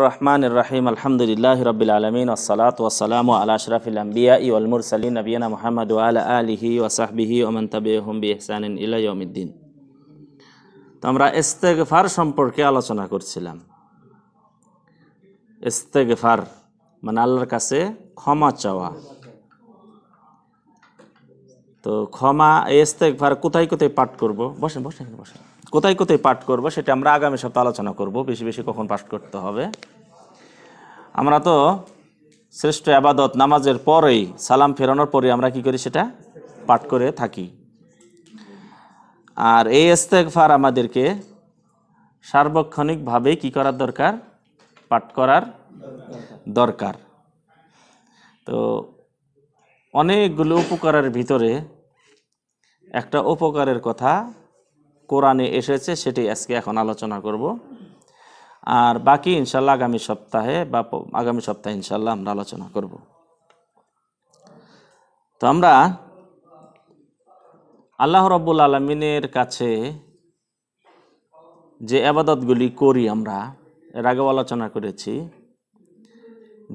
রহমান রাহিম আলহামদুলিল্লাহ রবিল আলমিন ওসালাত ওসালাম আলা আশরাফিল আম্বিয়া ইউলমুর সালিন নবীনা মোহাম্মদ আলা আলহি ওসাহবিহি ওমন তবে হুম্বি ইহসান তো আমরা ইস্তেগফার সম্পর্কে আলোচনা করছিলাম ইস্তেগফার মানে আল্লাহর কাছে ক্ষমা চাওয়া তো ক্ষমা ইস্তেগফার কোথায় কোথায় পাঠ করব বসেন বসেন বসেন কোথায় কোথায় পাঠ করব সেটা আমরা আগামী সপ্তাহে আলোচনা করব বেশি বেশি কখন পাঠ করতে হবে আমরা তো শ্রেষ্ঠ আবাদত নামাজের পরেই সালাম ফেরানোর পরে আমরা কি করি সেটা পাঠ করে থাকি আর এই ইস্তেকফার আমাদেরকে সার্বক্ষণিকভাবে কি করার দরকার পাঠ করার দরকার তো অনেকগুলো উপকারের ভিতরে একটা উপকারের কথা কোরআনে এসেছে সেটি আজকে এখন আলোচনা করব আর বাকি ইনশাল্লাহ আগামী সপ্তাহে বা আগামী সপ্তাহে ইনশাল্লাহ আমরা আলোচনা করব তো আমরা আল্লাহ রব্বুল আলমিনের কাছে যে আবাদতগুলি করি আমরা এর আগেও আলোচনা করেছি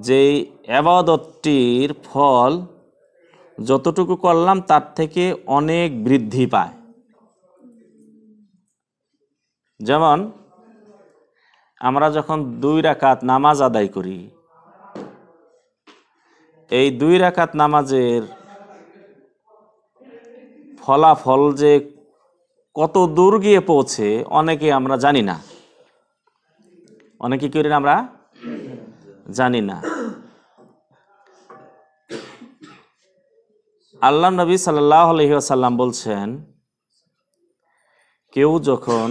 যেই আবাদতটির ফল যতটুকু করলাম তার থেকে অনেক বৃদ্ধি পায় যেমন আমরা যখন দুই রাকাত নামাজ আদায় করি এই দুই রাকাত নামাজের ফলাফল যে কত দূর গিয়ে পৌঁছে অনেকে আমরা জানি না অনেকে করি আমরা জানি না আল্লাহ নবী সাল্লাহ আলহিহাসাল্লাম বলছেন কেউ যখন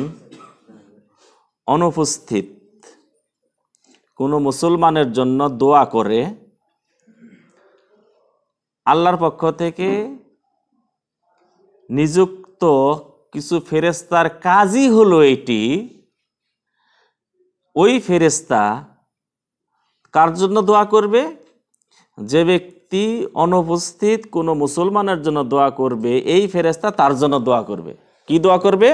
অনুপস্থিত কোনো মুসলমানের জন্য দোয়া করে আল্লাহর পক্ষ থেকে নিযুক্ত কিছু ফেরেস্তার কাজই হলো এটি ওই ফেরেস্তা কার জন্য দোয়া করবে যে ব্যক্তি অনুপস্থিত কোনো মুসলমানের জন্য দোয়া করবে এই ফেরেস্তা তার জন্য দোয়া করবে কি দোয়া করবে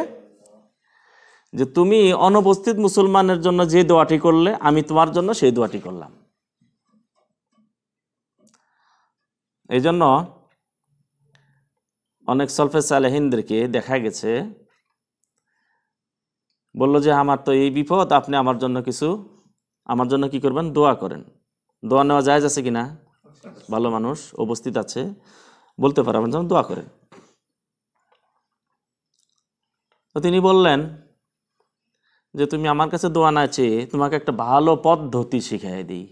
যে তুমি অনুপস্থিত মুসলমানের জন্য যে দোয়াটি করলে আমি তোমার জন্য সেই দোয়াটি করলাম এই জন্য অনেক সলফে সালেহিনদেরকে দেখা গেছে বলল যে আমার তো এই বিপদ আপনি আমার জন্য কিছু আমার জন্য কি করবেন দোয়া করেন দোয়া নেওয়া যায় আছে কিনা ভালো মানুষ উপস্থিত আছে বলতে পারে আমার জন্য দোয়া করেন তো তিনি বললেন যে তুমি আমার কাছে দোয়া না চেয়ে তোমাকে একটা ভালো পদ্ধতি শিখাই দিই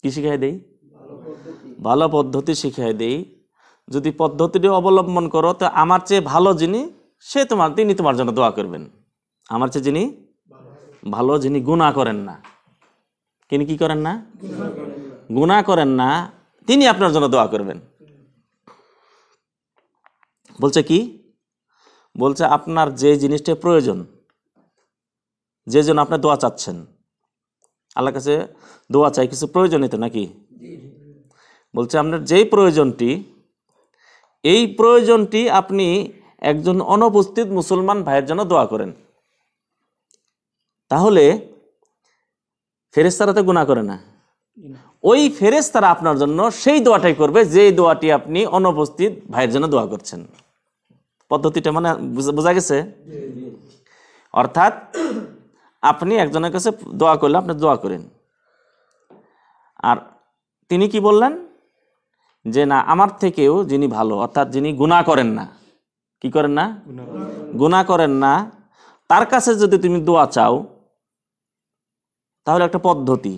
কি শিখাই দিই ভালো পদ্ধতি শিখাই দিই যদি পদ্ধতিটি অবলম্বন করো তো আমার চেয়ে ভালো যিনি সে তোমার তিনি তোমার জন্য দোয়া করবেন আমার চেয়ে যিনি ভালো যিনি গুণা করেন না তিনি কি করেন না গুণা করেন না তিনি আপনার জন্য দোয়া করবেন বলছে কি বলছে আপনার যে জিনিসটা প্রয়োজন যে জন্য আপনি দোয়া চাচ্ছেন আল্লাহ কাছে দোয়া চাই কিছু প্রয়োজনই নাকি বলছে আপনার যেই প্রয়োজনটি এই প্রয়োজনটি আপনি একজন অনুপস্থিত মুসলমান ভাইয়ের জন্য দোয়া করেন তাহলে ফেরেস্তারা তো গুণা করে না ওই ফেরেস্তারা আপনার জন্য সেই দোয়াটাই করবে যে দোয়াটি আপনি অনুপস্থিত ভাইয়ের জন্য দোয়া করছেন পদ্ধতিটা মানে বোঝা গেছে অর্থাৎ আপনি একজনের কাছে দোয়া করলে আপনি দোয়া করেন আর তিনি কি বললেন যে না আমার থেকেও যিনি ভালো অর্থাৎ যিনি গুণা করেন না কি করেন না গুণা করেন না তার কাছে যদি তুমি দোয়া চাও তাহলে একটা পদ্ধতি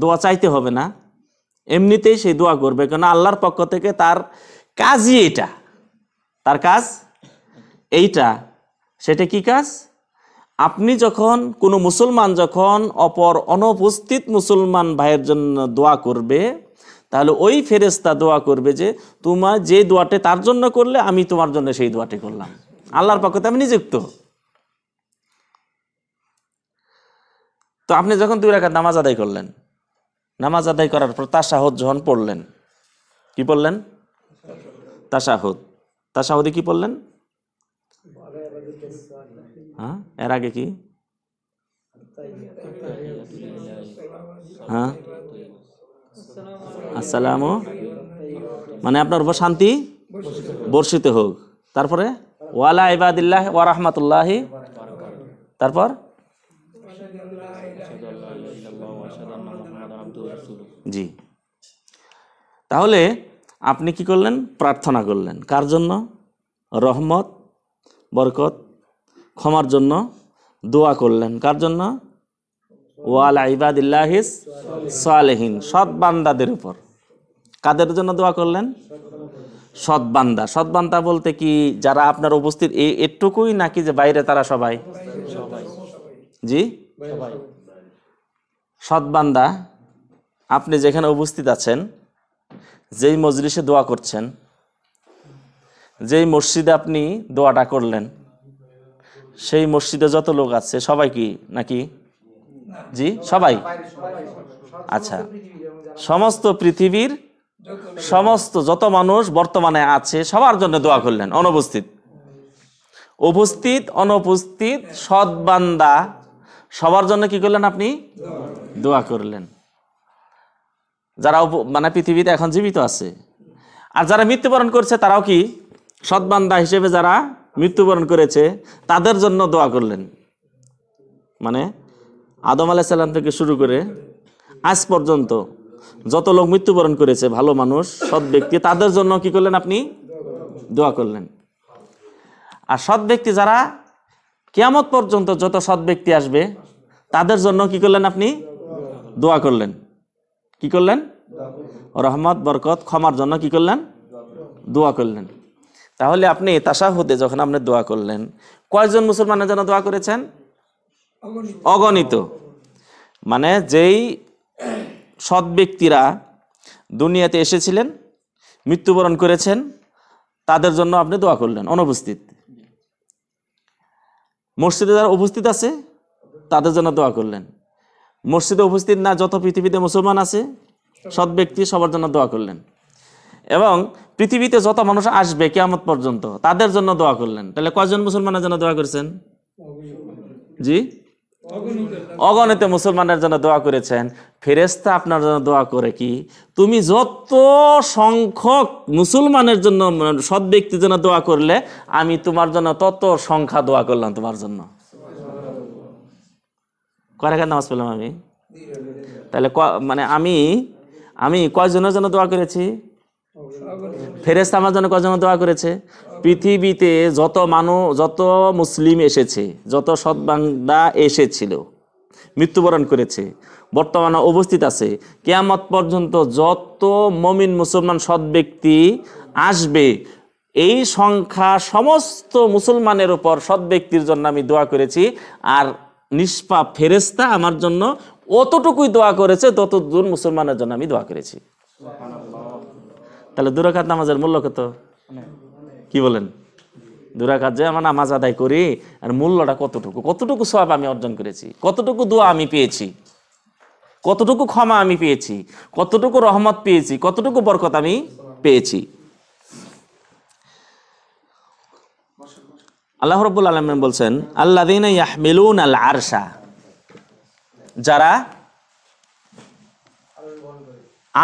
দোয়া চাইতে হবে না এমনিতেই সেই দোয়া করবে কেন আল্লাহর পক্ষ থেকে তার কাজই এটা তার কাজ এইটা সেটা কি কাজ আপনি যখন কোনো মুসলমান যখন অপর অনুপস্থিত মুসলমান ভাইয়ের জন্য দোয়া করবে তাহলে ওই ফেরেস্তা দোয়া করবে যে তোমার যে দোয়াটে তার জন্য করলে আমি তোমার জন্য সেই দোয়াটি করলাম আল্লাহর পক্ষে আমি নিযুক্ত তো আপনি যখন দুই রাখা নামাজ আদায় করলেন নামাজ আদায় করার পর তাসাহদ যখন পড়লেন কি পড়লেন তাসাহদ তাসাহদে কি পড়লেন হ্যাঁ এর আগে কি হ্যাঁ আসসালাম মানে আপনার উপর শান্তি বর্ষিত হোক তারপরে ওয়ালা ইবাদিল্লাহ ও রহমতুল্লাহি তারপর জি তাহলে আপনি কি করলেন প্রার্থনা করলেন কার জন্য রহমত বরকত ক্ষমার জন্য দোয়া করলেন কার জন্য ওয়াল আইবাদিল্লাহিস সালেহীন সৎ বান্দাদের উপর কাদের জন্য দোয়া করলেন সৎ বান্দা সৎ বান্দা বলতে কি যারা আপনার উপস্থিত এটুকুই নাকি যে বাইরে তারা সবাই জি সৎ বান্দা আপনি যেখানে উপস্থিত আছেন যেই মজলিসে দোয়া করছেন যেই মসজিদে আপনি দোয়াটা করলেন সেই মসজিদে যত লোক আছে সবাই কি নাকি জি সবাই আচ্ছা সমস্ত পৃথিবীর সমস্ত যত মানুষ বর্তমানে আছে সবার জন্য দোয়া করলেন অনুপস্থিত উপস্থিত অনুপস্থিত সৎবান্দা সবার জন্য কি করলেন আপনি দোয়া করলেন যারা মানে পৃথিবীতে এখন জীবিত আছে আর যারা মৃত্যুবরণ করছে তারাও কি সৎবান্দা হিসেবে যারা মৃত্যুবরণ করেছে তাদের জন্য দোয়া করলেন মানে আদম সাল্লাম থেকে শুরু করে আজ পর্যন্ত যত লোক মৃত্যুবরণ করেছে ভালো মানুষ সৎ ব্যক্তি তাদের জন্য কি করলেন আপনি দোয়া করলেন আর সৎ ব্যক্তি যারা কেয়ামত পর্যন্ত যত সৎ ব্যক্তি আসবে তাদের জন্য কি করলেন আপনি দোয়া করলেন কি করলেন রহমত বরকত ক্ষমার জন্য কি করলেন দোয়া করলেন তাহলে আপনি তাসাহুদে যখন আপনি দোয়া করলেন কয়েকজন মুসলমানের জন্য দোয়া করেছেন অগণিত মানে যেই সৎ ব্যক্তিরা দুনিয়াতে এসেছিলেন মৃত্যুবরণ করেছেন তাদের জন্য আপনি দোয়া করলেন অনুপস্থিত মসজিদে যারা উপস্থিত আছে তাদের জন্য দোয়া করলেন মসজিদে উপস্থিত না যত পৃথিবীতে মুসলমান আছে সৎ ব্যক্তি সবার জন্য দোয়া করলেন এবং পৃথিবীতে যত মানুষ আসবে কেয়ামত পর্যন্ত তাদের জন্য দোয়া করলেন তাহলে কয়জন মুসলমানের জন্য দোয়া করেছেন জি অগণিত মুসলমানের জন্য দোয়া করেছেন ফেরেস্তা আপনার জন্য দোয়া করে কি তুমি যত সংখ্যক মুসলমানের জন্য সৎ ব্যক্তির জন্য দোয়া করলে আমি তোমার জন্য তত সংখ্যা দোয়া করলাম তোমার জন্য কয়েক নামাজ পেলাম আমি তাহলে মানে আমি আমি কয়জনের জন্য দোয়া করেছি ফেরেস্তা আমার জন্য কজন দোয়া করেছে পৃথিবীতে যত মানুষ যত মুসলিম এসেছে যত সৎবাংদা এসেছিল মৃত্যুবরণ করেছে বর্তমানে অবস্থিত আছে কেয়ামত পর্যন্ত যত মমিন মুসলমান সৎ ব্যক্তি আসবে এই সংখ্যা সমস্ত মুসলমানের উপর সৎ ব্যক্তির জন্য আমি দোয়া করেছি আর নিষ্পাপ ফেরেস্তা আমার জন্য অতটুকুই দোয়া করেছে ততদূর মুসলমানের জন্য আমি দোয়া করেছি তাহলে দুরাকাত নামাজের মূল্য কত কি বলেন দুরাকাত যে আমার নামাজ আদায় করি আর মূল্যটা কতটুকু কতটুকু সব আমি অর্জন করেছি কতটুকু দোয়া আমি পেয়েছি কতটুকু ক্ষমা আমি পেয়েছি কতটুকু রহমত পেয়েছি কতটুকু বরকত আমি পেয়েছি আল্লাহ রব্বুল আলমিন বলছেন আল্লাহ ইয়াহমিলুন আল আরশা যারা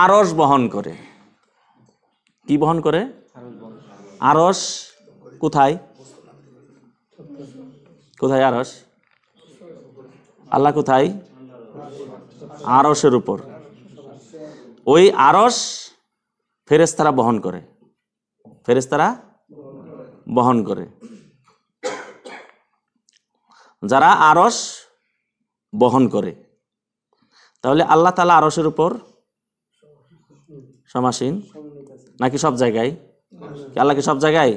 আরস বহন করে কি বহন করে আরস কোথায় কোথায় আরস আল্লাহ কোথায় আরসের উপর ওই আরস ফেরেস্তারা বহন করে ফেরেস্তারা বহন করে যারা আরস বহন করে তাহলে আল্লাহ তালা আরসের উপর সমাসীন নাকি সব জায়গায় আল্লাহ কি সব জায়গায়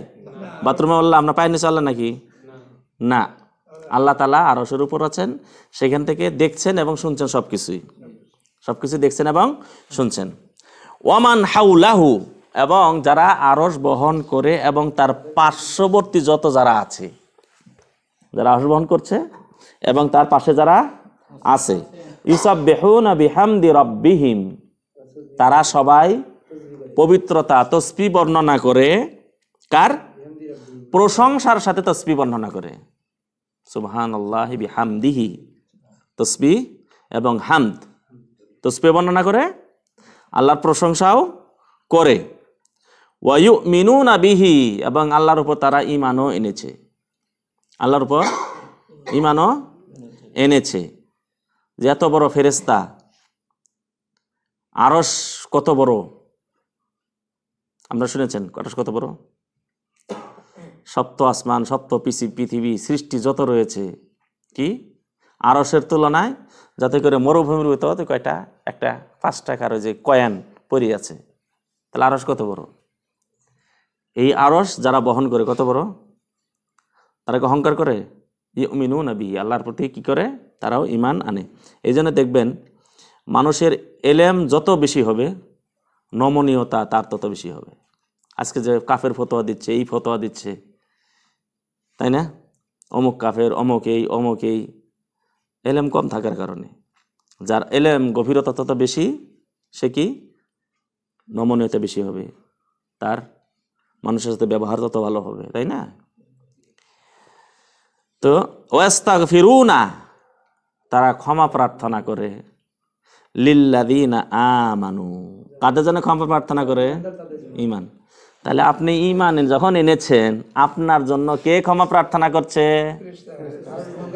বাথরুমে আল্লাহ আমরা পাইনি আল্লাহ নাকি না আল্লাহ তালা আরসের উপর আছেন সেখান থেকে দেখছেন এবং শুনছেন সব কিছুই সব কিছু দেখছেন এবং শুনছেন ওয়ামান হাউলাহু এবং যারা আরস বহন করে এবং তার পার্শ্ববর্তী যত যারা আছে যারা আরস বহন করছে এবং তার পাশে যারা আছে ইসব বেহুন বিহামদি রব্বিহীম তারা সবাই পবিত্রতা তসপি বর্ণনা করে কার প্রশংসার সাথে তসপি বর্ণনা করে সুবহান আল্লাহ হামদিহি তসপি এবং হামদ তসপি বর্ণনা করে আল্লাহর প্রশংসাও করে ওয়ায়ু মিনু বিহি এবং আল্লাহর উপর তারা ইমানও এনেছে আল্লাহর উপর ইমানও এনেছে যে এত বড় ফেরেস্তা আরস কত বড় আপনারা শুনেছেন কটাস কত বড় সপ্ত আসমান সপ্ত পিসি পৃথিবী সৃষ্টি যত রয়েছে কি আরসের তুলনায় যাতে করে মরুভূমির ভিতরে কয়টা একটা পাঁচ টাকার যে কয়েন পরি আছে তাহলে আরস কত বড় এই আরস যারা বহন করে কত বড় তারা অহংকার করে ইমিনু নবী আল্লাহর প্রতি কি করে তারাও ইমান আনে এই জন্য দেখবেন মানুষের এলেম যত বেশি হবে নমনীয়তা তার তত বেশি হবে আজকে যে কাফের ফতোয়া দিচ্ছে এই ফতোয়া দিচ্ছে তাই না অমুক কাফের অমুক এই অমুক এই এলেম কম থাকার কারণে যার এলেম গভীরতা তত বেশি সে কি নমনীয়তা বেশি হবে তার মানুষের সাথে ব্যবহার তত ভালো হবে তাই না তো ওয়াস্তা ফিরু না তারা ক্ষমা প্রার্থনা করে আ আমানু কাদের জন্য ক্ষমা প্রার্থনা করে ইমান তাহলে আপনি ইমান যখন এনেছেন আপনার জন্য কে ক্ষমা প্রার্থনা করছে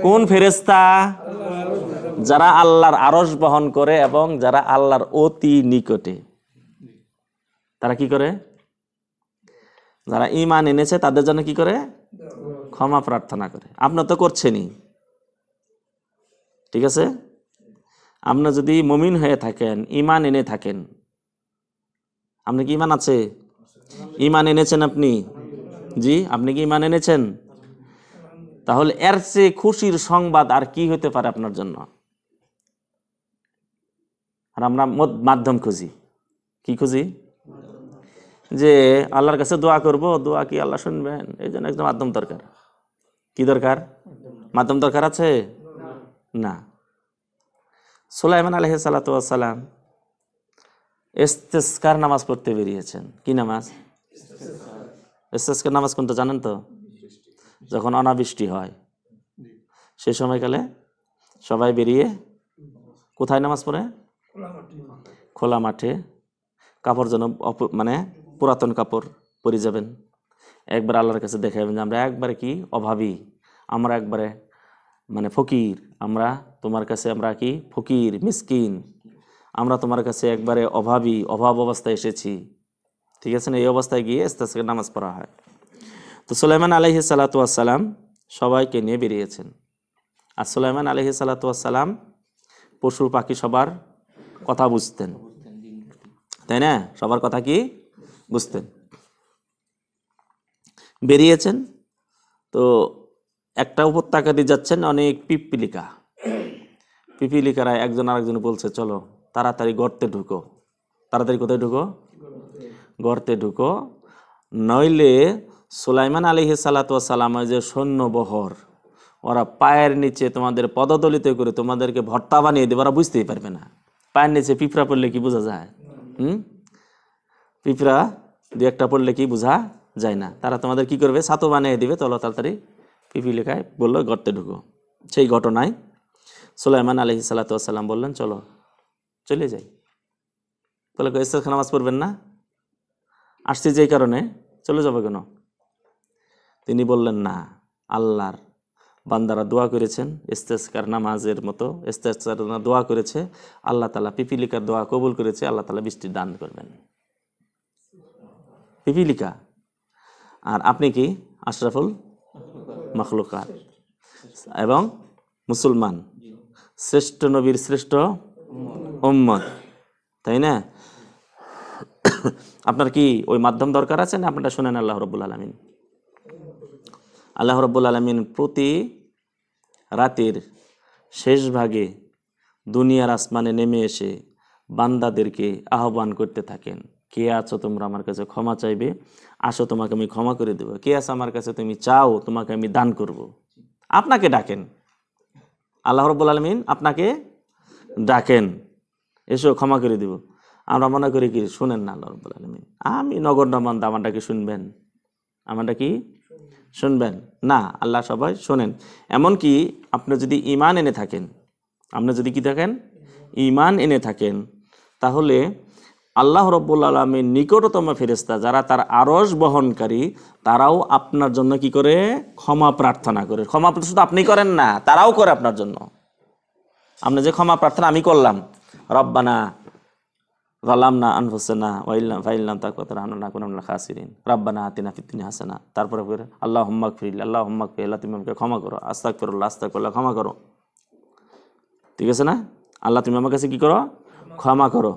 কোন ফেরেস্তা যারা আল্লাহর আরস বহন করে এবং যারা আল্লাহর অতি নিকটে তারা কি করে যারা ইমান এনেছে তাদের জন্য কি করে ক্ষমা প্রার্থনা করে আপনার তো করছেনই ঠিক আছে আপনার যদি মমিন হয়ে থাকেন ইমান এনে থাকেন আপনি কি ইমান আছে ইমান এনেছেন আপনি জি আপনি কি ইমান এনেছেন তাহলে এর চেয়ে খুশির সংবাদ আর কি হতে পারে আপনার জন্য আর আমরা মাধ্যম খুঁজি কি খুঁজি যে আল্লাহর কাছে দোয়া করব দোয়া কি আল্লাহ শুনবেন এই জন্য একদম মাধ্যম দরকার কি দরকার মাধ্যম দরকার আছে না সোলাইমান আলহ সালাতাম এস্তেস্কার নামাজ পড়তে বেরিয়েছেন কি নামাজ এস্তেস্কার নামাজ কোনটা জানেন তো যখন অনাবৃষ্টি হয় সেই সময়কালে সবাই বেরিয়ে কোথায় নামাজ পড়ে খোলা মাঠে কাপড় যেন মানে পুরাতন কাপড় পরে যাবেন একবার আল্লাহর কাছে দেখাবেন যে আমরা একবারে কি অভাবী আমরা একবারে মানে ফকির আমরা তোমার কাছে আমরা কি ফকির মিসকিন আমরা তোমার কাছে একবারে অভাবী অভাব অবস্থায় এসেছি ঠিক আছে না এই অবস্থায় গিয়ে আস্তে নামাজ পড়া হয় তো সুলাইমান আলহি সালাতুয়াসাল্লাম সবাইকে নিয়ে বেরিয়েছেন আর সুলাইমান আলহি সালাতুয়াসাল্লাম পশু পাখি সবার কথা বুঝতেন তাই না সবার কথা কি বুঝতেন বেরিয়েছেন তো একটা উপত্যকা দিয়ে যাচ্ছেন অনেক পিপিলিকা পিপিলিকারা একজন আরেকজন বলছে চলো তাড়াতাড়ি গর্তে ঢুকো তাড়াতাড়ি কোথায় ঢুকো গর্তে ঢুকো নইলে সুলাইমান আলিহি সালাতামের যে সৈন্যবহর ওরা পায়ের নিচে তোমাদের পদদলিত করে তোমাদেরকে ভর্তা বানিয়ে দেবে ওরা বুঝতেই পারবে না পায়ের নিচে পিঁপড়া পড়লে কি বোঝা যায় হুম পিঁপড়া দু একটা পড়লে কি বোঝা যায় না তারা তোমাদের কি করবে সাতো বানিয়ে দেবে তল তাড়াতাড়ি পিপি লেখায় বললো গর্তে ঢুকো সেই ঘটনায় সুলাইমান আলহি সাল্লা বললেন চলো চলে যাই তাহলে খান নামাজ পড়বেন না আসছি যেই কারণে চলে যাবে কেন তিনি বললেন না আল্লাহর বান্দারা দোয়া করেছেন ইস্তেসকার নামাজের মতো ইস্তেসকাররা দোয়া করেছে আল্লাহ তালা পিপিলিকার দোয়া কবুল করেছে আল্লাহ তালা বৃষ্টি দান করবেন পিপিলিকা আর আপনি কি আশরাফুল মখলুকার এবং মুসলমান শ্রেষ্ঠ নবীর শ্রেষ্ঠ উম্মত তাই না আপনার কি ওই মাধ্যম দরকার আছে না আপনারা শোনেন আল্লাহ রব্বুল আলমিন আল্লাহ রব্বুল আলমিন প্রতি রাতের শেষ ভাগে দুনিয়ার আসমানে নেমে এসে বান্দাদেরকে আহ্বান করতে থাকেন কে আছো তোমরা আমার কাছে ক্ষমা চাইবে আসো তোমাকে আমি ক্ষমা করে দেবো কে আছো আমার কাছে তুমি চাও তোমাকে আমি দান করব। আপনাকে ডাকেন আল্লাহ রব্বুল আলমিন আপনাকে ডাকেন এসো ক্ষমা করে দিব আমরা মনে করি কি শুনেন না আল্লাহ রব্বুল আলমিন আমি নগর বান্ধব আমারটা কি শুনবেন আমারটা কি শুনবেন না আল্লাহ সবাই শোনেন এমনকি আপনি যদি ইমান এনে থাকেন আপনি যদি কি থাকেন ইমান এনে থাকেন তাহলে আল্লাহ রব্বুল আলমীর নিকটতম ফেরেস্তা যারা তার আরস বহনকারী তারাও আপনার জন্য কি করে ক্ষমা প্রার্থনা করে ক্ষমা শুধু আপনি করেন না তারাও করে আপনার জন্য আপনি যে ক্ষমা প্রার্থনা আমি করলাম রব্বানা জালামনা আনফুসানা ওয়াইল্লাম ফাইল্লাম তাকুয়াত রাহনা কুনামুল খাসিরিন রব্বানা আতিনা ফিতিনি হাসানা তারপরে করে আল্লাহ হুম্মাক ফিরিল আল্লাহ হুম্মাক ফিরিল্লা তুমি আমাকে ক্ষমা করো আস্তাক ফিরুল্লাহ আস্তাক করলে ক্ষমা করো ঠিক আছে না আল্লাহ তুমি আমার কাছে কী করো ক্ষমা করো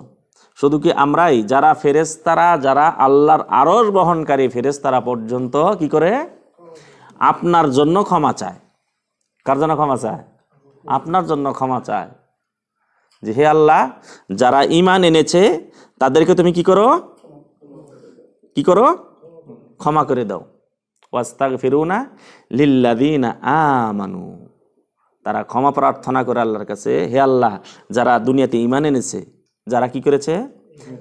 শুধু কি আমরাই যারা ফেরেস্তারা যারা আল্লাহর আরস বহনকারী ফেরেস্তারা পর্যন্ত কি করে আপনার জন্য ক্ষমা চায় কার জন্য ক্ষমা চায় আপনার জন্য ক্ষমা চায় যে হে আল্লাহ যারা ইমান এনেছে তাদেরকে তুমি কি করো কি করো ক্ষমা করে দাও ওয়াস্তাক ফিরুনা লিল্লাদিন আমানু তারা ক্ষমা প্রার্থনা করে আল্লাহর কাছে হে আল্লাহ যারা দুনিয়াতে ইমান এনেছে যারা কি করেছে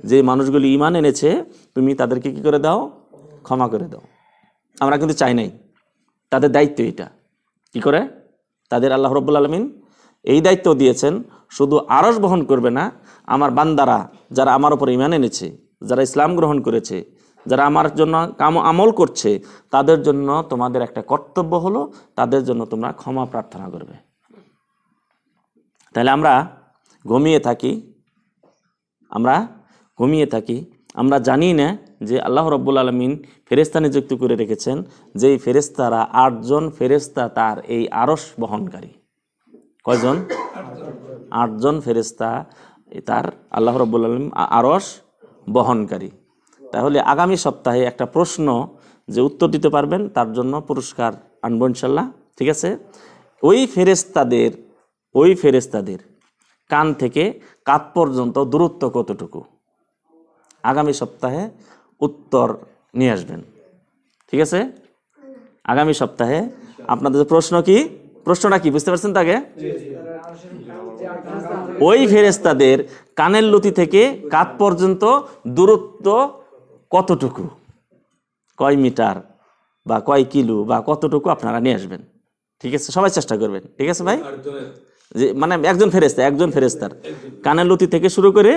যে মানুষগুলি ইমান এনেছে তুমি তাদেরকে কি করে দাও ক্ষমা করে দাও আমরা কিন্তু চাই নাই তাদের দায়িত্ব এটা কি করে তাদের আল্লাহ রব্বুল আলমিন এই দায়িত্ব দিয়েছেন শুধু আরস বহন করবে না আমার বান্দারা যারা আমার ওপর ইমান এনেছে যারা ইসলাম গ্রহণ করেছে যারা আমার জন্য কাম আমল করছে তাদের জন্য তোমাদের একটা কর্তব্য হলো তাদের জন্য তোমরা ক্ষমা প্রার্থনা করবে তাহলে আমরা ঘুমিয়ে থাকি আমরা ঘুমিয়ে থাকি আমরা জানি না যে আল্লাহ রব্বুল আলমিন ফেরেস্তা নিযুক্ত করে রেখেছেন যেই ফেরেস্তারা আটজন ফেরেস্তা তার এই আরস বহনকারী কয়জন আটজন ফেরিস্তা তার আল্লাহ রব্বুল আলম আরস বহনকারী তাহলে আগামী সপ্তাহে একটা প্রশ্ন যে উত্তর দিতে পারবেন তার জন্য পুরস্কার আনব ইনশাল্লাহ ঠিক আছে ওই ফেরেস্তাদের ওই ফেরেস্তাদের কান থেকে কাত পর্যন্ত দূরত্ব কতটুকু আগামী সপ্তাহে উত্তর নিয়ে আসবেন ঠিক আছে আগামী সপ্তাহে আপনাদের প্রশ্ন কি প্রশ্নটা কি বুঝতে পারছেন তাকে ওই ফেরেস্তাদের কানের লতি থেকে কাত পর্যন্ত দূরত্ব কতটুকু কয় মিটার বা কয় কিলো বা কতটুকু আপনারা নিয়ে আসবেন ঠিক আছে সবাই চেষ্টা করবেন ঠিক আছে ভাই যে মানে একজন ফেরেস্তা একজন ফেরেস্তার কানের লতি থেকে শুরু করে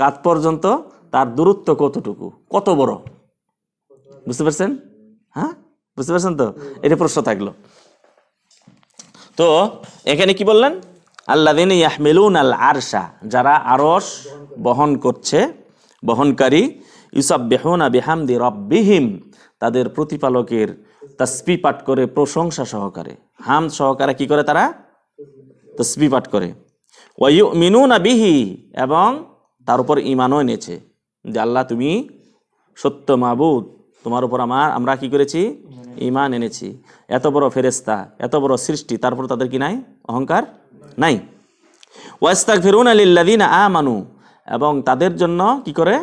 কাত পর্যন্ত তার দূরত্ব কতটুকু কত বড় বুঝতে পারছেন হ্যাঁ বুঝতে পারছেন তো এটা প্রশ্ন থাকলো তো এখানে কি বললেন দিন ইয়াহমেলুন আল আরশা যারা আরস বহন করছে বহনকারী ইউসাব বেহনা বেহামদি রব্বিহিম তাদের প্রতিপালকের তসপি পাঠ করে প্রশংসা সহকারে হাম সহকারে কি করে তারা তসপি পাঠ করে ওয়ু না বিহি এবং তার উপর ইমানও এনেছে যে আল্লাহ তুমি সত্য মাবুদ তোমার উপর আমার আমরা কি করেছি ইমান এনেছি এত বড় ফেরেস্তা এত বড় সৃষ্টি তারপর তাদের কি নাই অহংকার নাই ওয়াস্তাক ফিরুন আলিল্লাদিন আ মানু এবং তাদের জন্য কি করে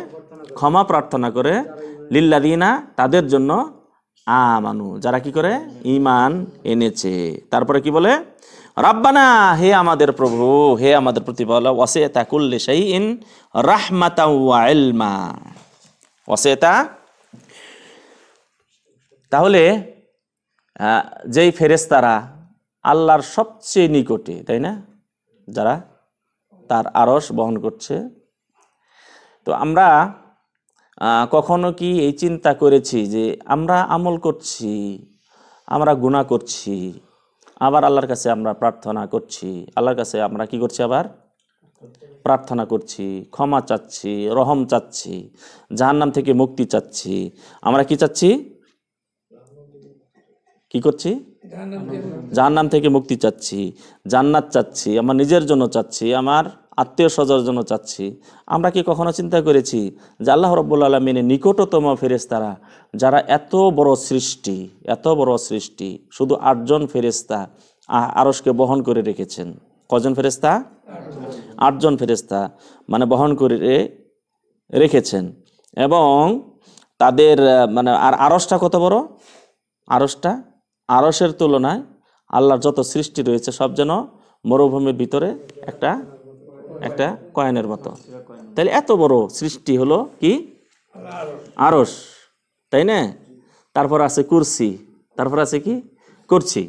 ক্ষমা প্রার্থনা করে লিল্লাদিনা তাদের জন্য আ মানু যারা কি করে ইমান এনেছে তারপরে কি বলে রাব্বানা হে আমাদের প্রভু হে আমাদের প্রতিপালক ওয়াসে তাকুল্লে সেই ইন রাহমাতা ওয়াইলমা ওয়াসে তা তাহলে যেই ফেরেস্তারা আল্লাহর সবচেয়ে নিকটে তাই না যারা তার আড়স বহন করছে তো আমরা কখনো কি এই চিন্তা করেছি যে আমরা আমল করছি আমরা গুণা করছি আবার আল্লাহর কাছে আমরা প্রার্থনা করছি আল্লাহর কাছে আমরা কি করছি আবার প্রার্থনা করছি ক্ষমা চাচ্ছি রহম চাচ্ছি জাহান্নাম থেকে মুক্তি চাচ্ছি আমরা কি চাচ্ছি কি করছি জাহান্নাম থেকে মুক্তি চাচ্ছি জান্নাত চাচ্ছি আমার নিজের জন্য চাচ্ছি আমার আত্মীয় স্বজর জন্য চাচ্ছি আমরা কি কখনো চিন্তা করেছি যে আল্লাহ রব্বুল আলমিনের নিকটতম ফেরেস্তারা যারা এত বড় সৃষ্টি এত বড় সৃষ্টি শুধু আটজন ফেরেস্তা আরসকে বহন করে রেখেছেন কজন ফেরেস্তা আটজন ফেরেস্তা মানে বহন করে রেখেছেন এবং তাদের মানে আর আরসটা কত বড় আরসটা আরসের তুলনায় আল্লাহর যত সৃষ্টি রয়েছে সব যেন মরুভূমির ভিতরে একটা একটা কয়েনের মতো তাহলে এত বড় সৃষ্টি হলো কি আরস তাই না তারপর আছে কুরসি তারপর আছে কি কুর্সি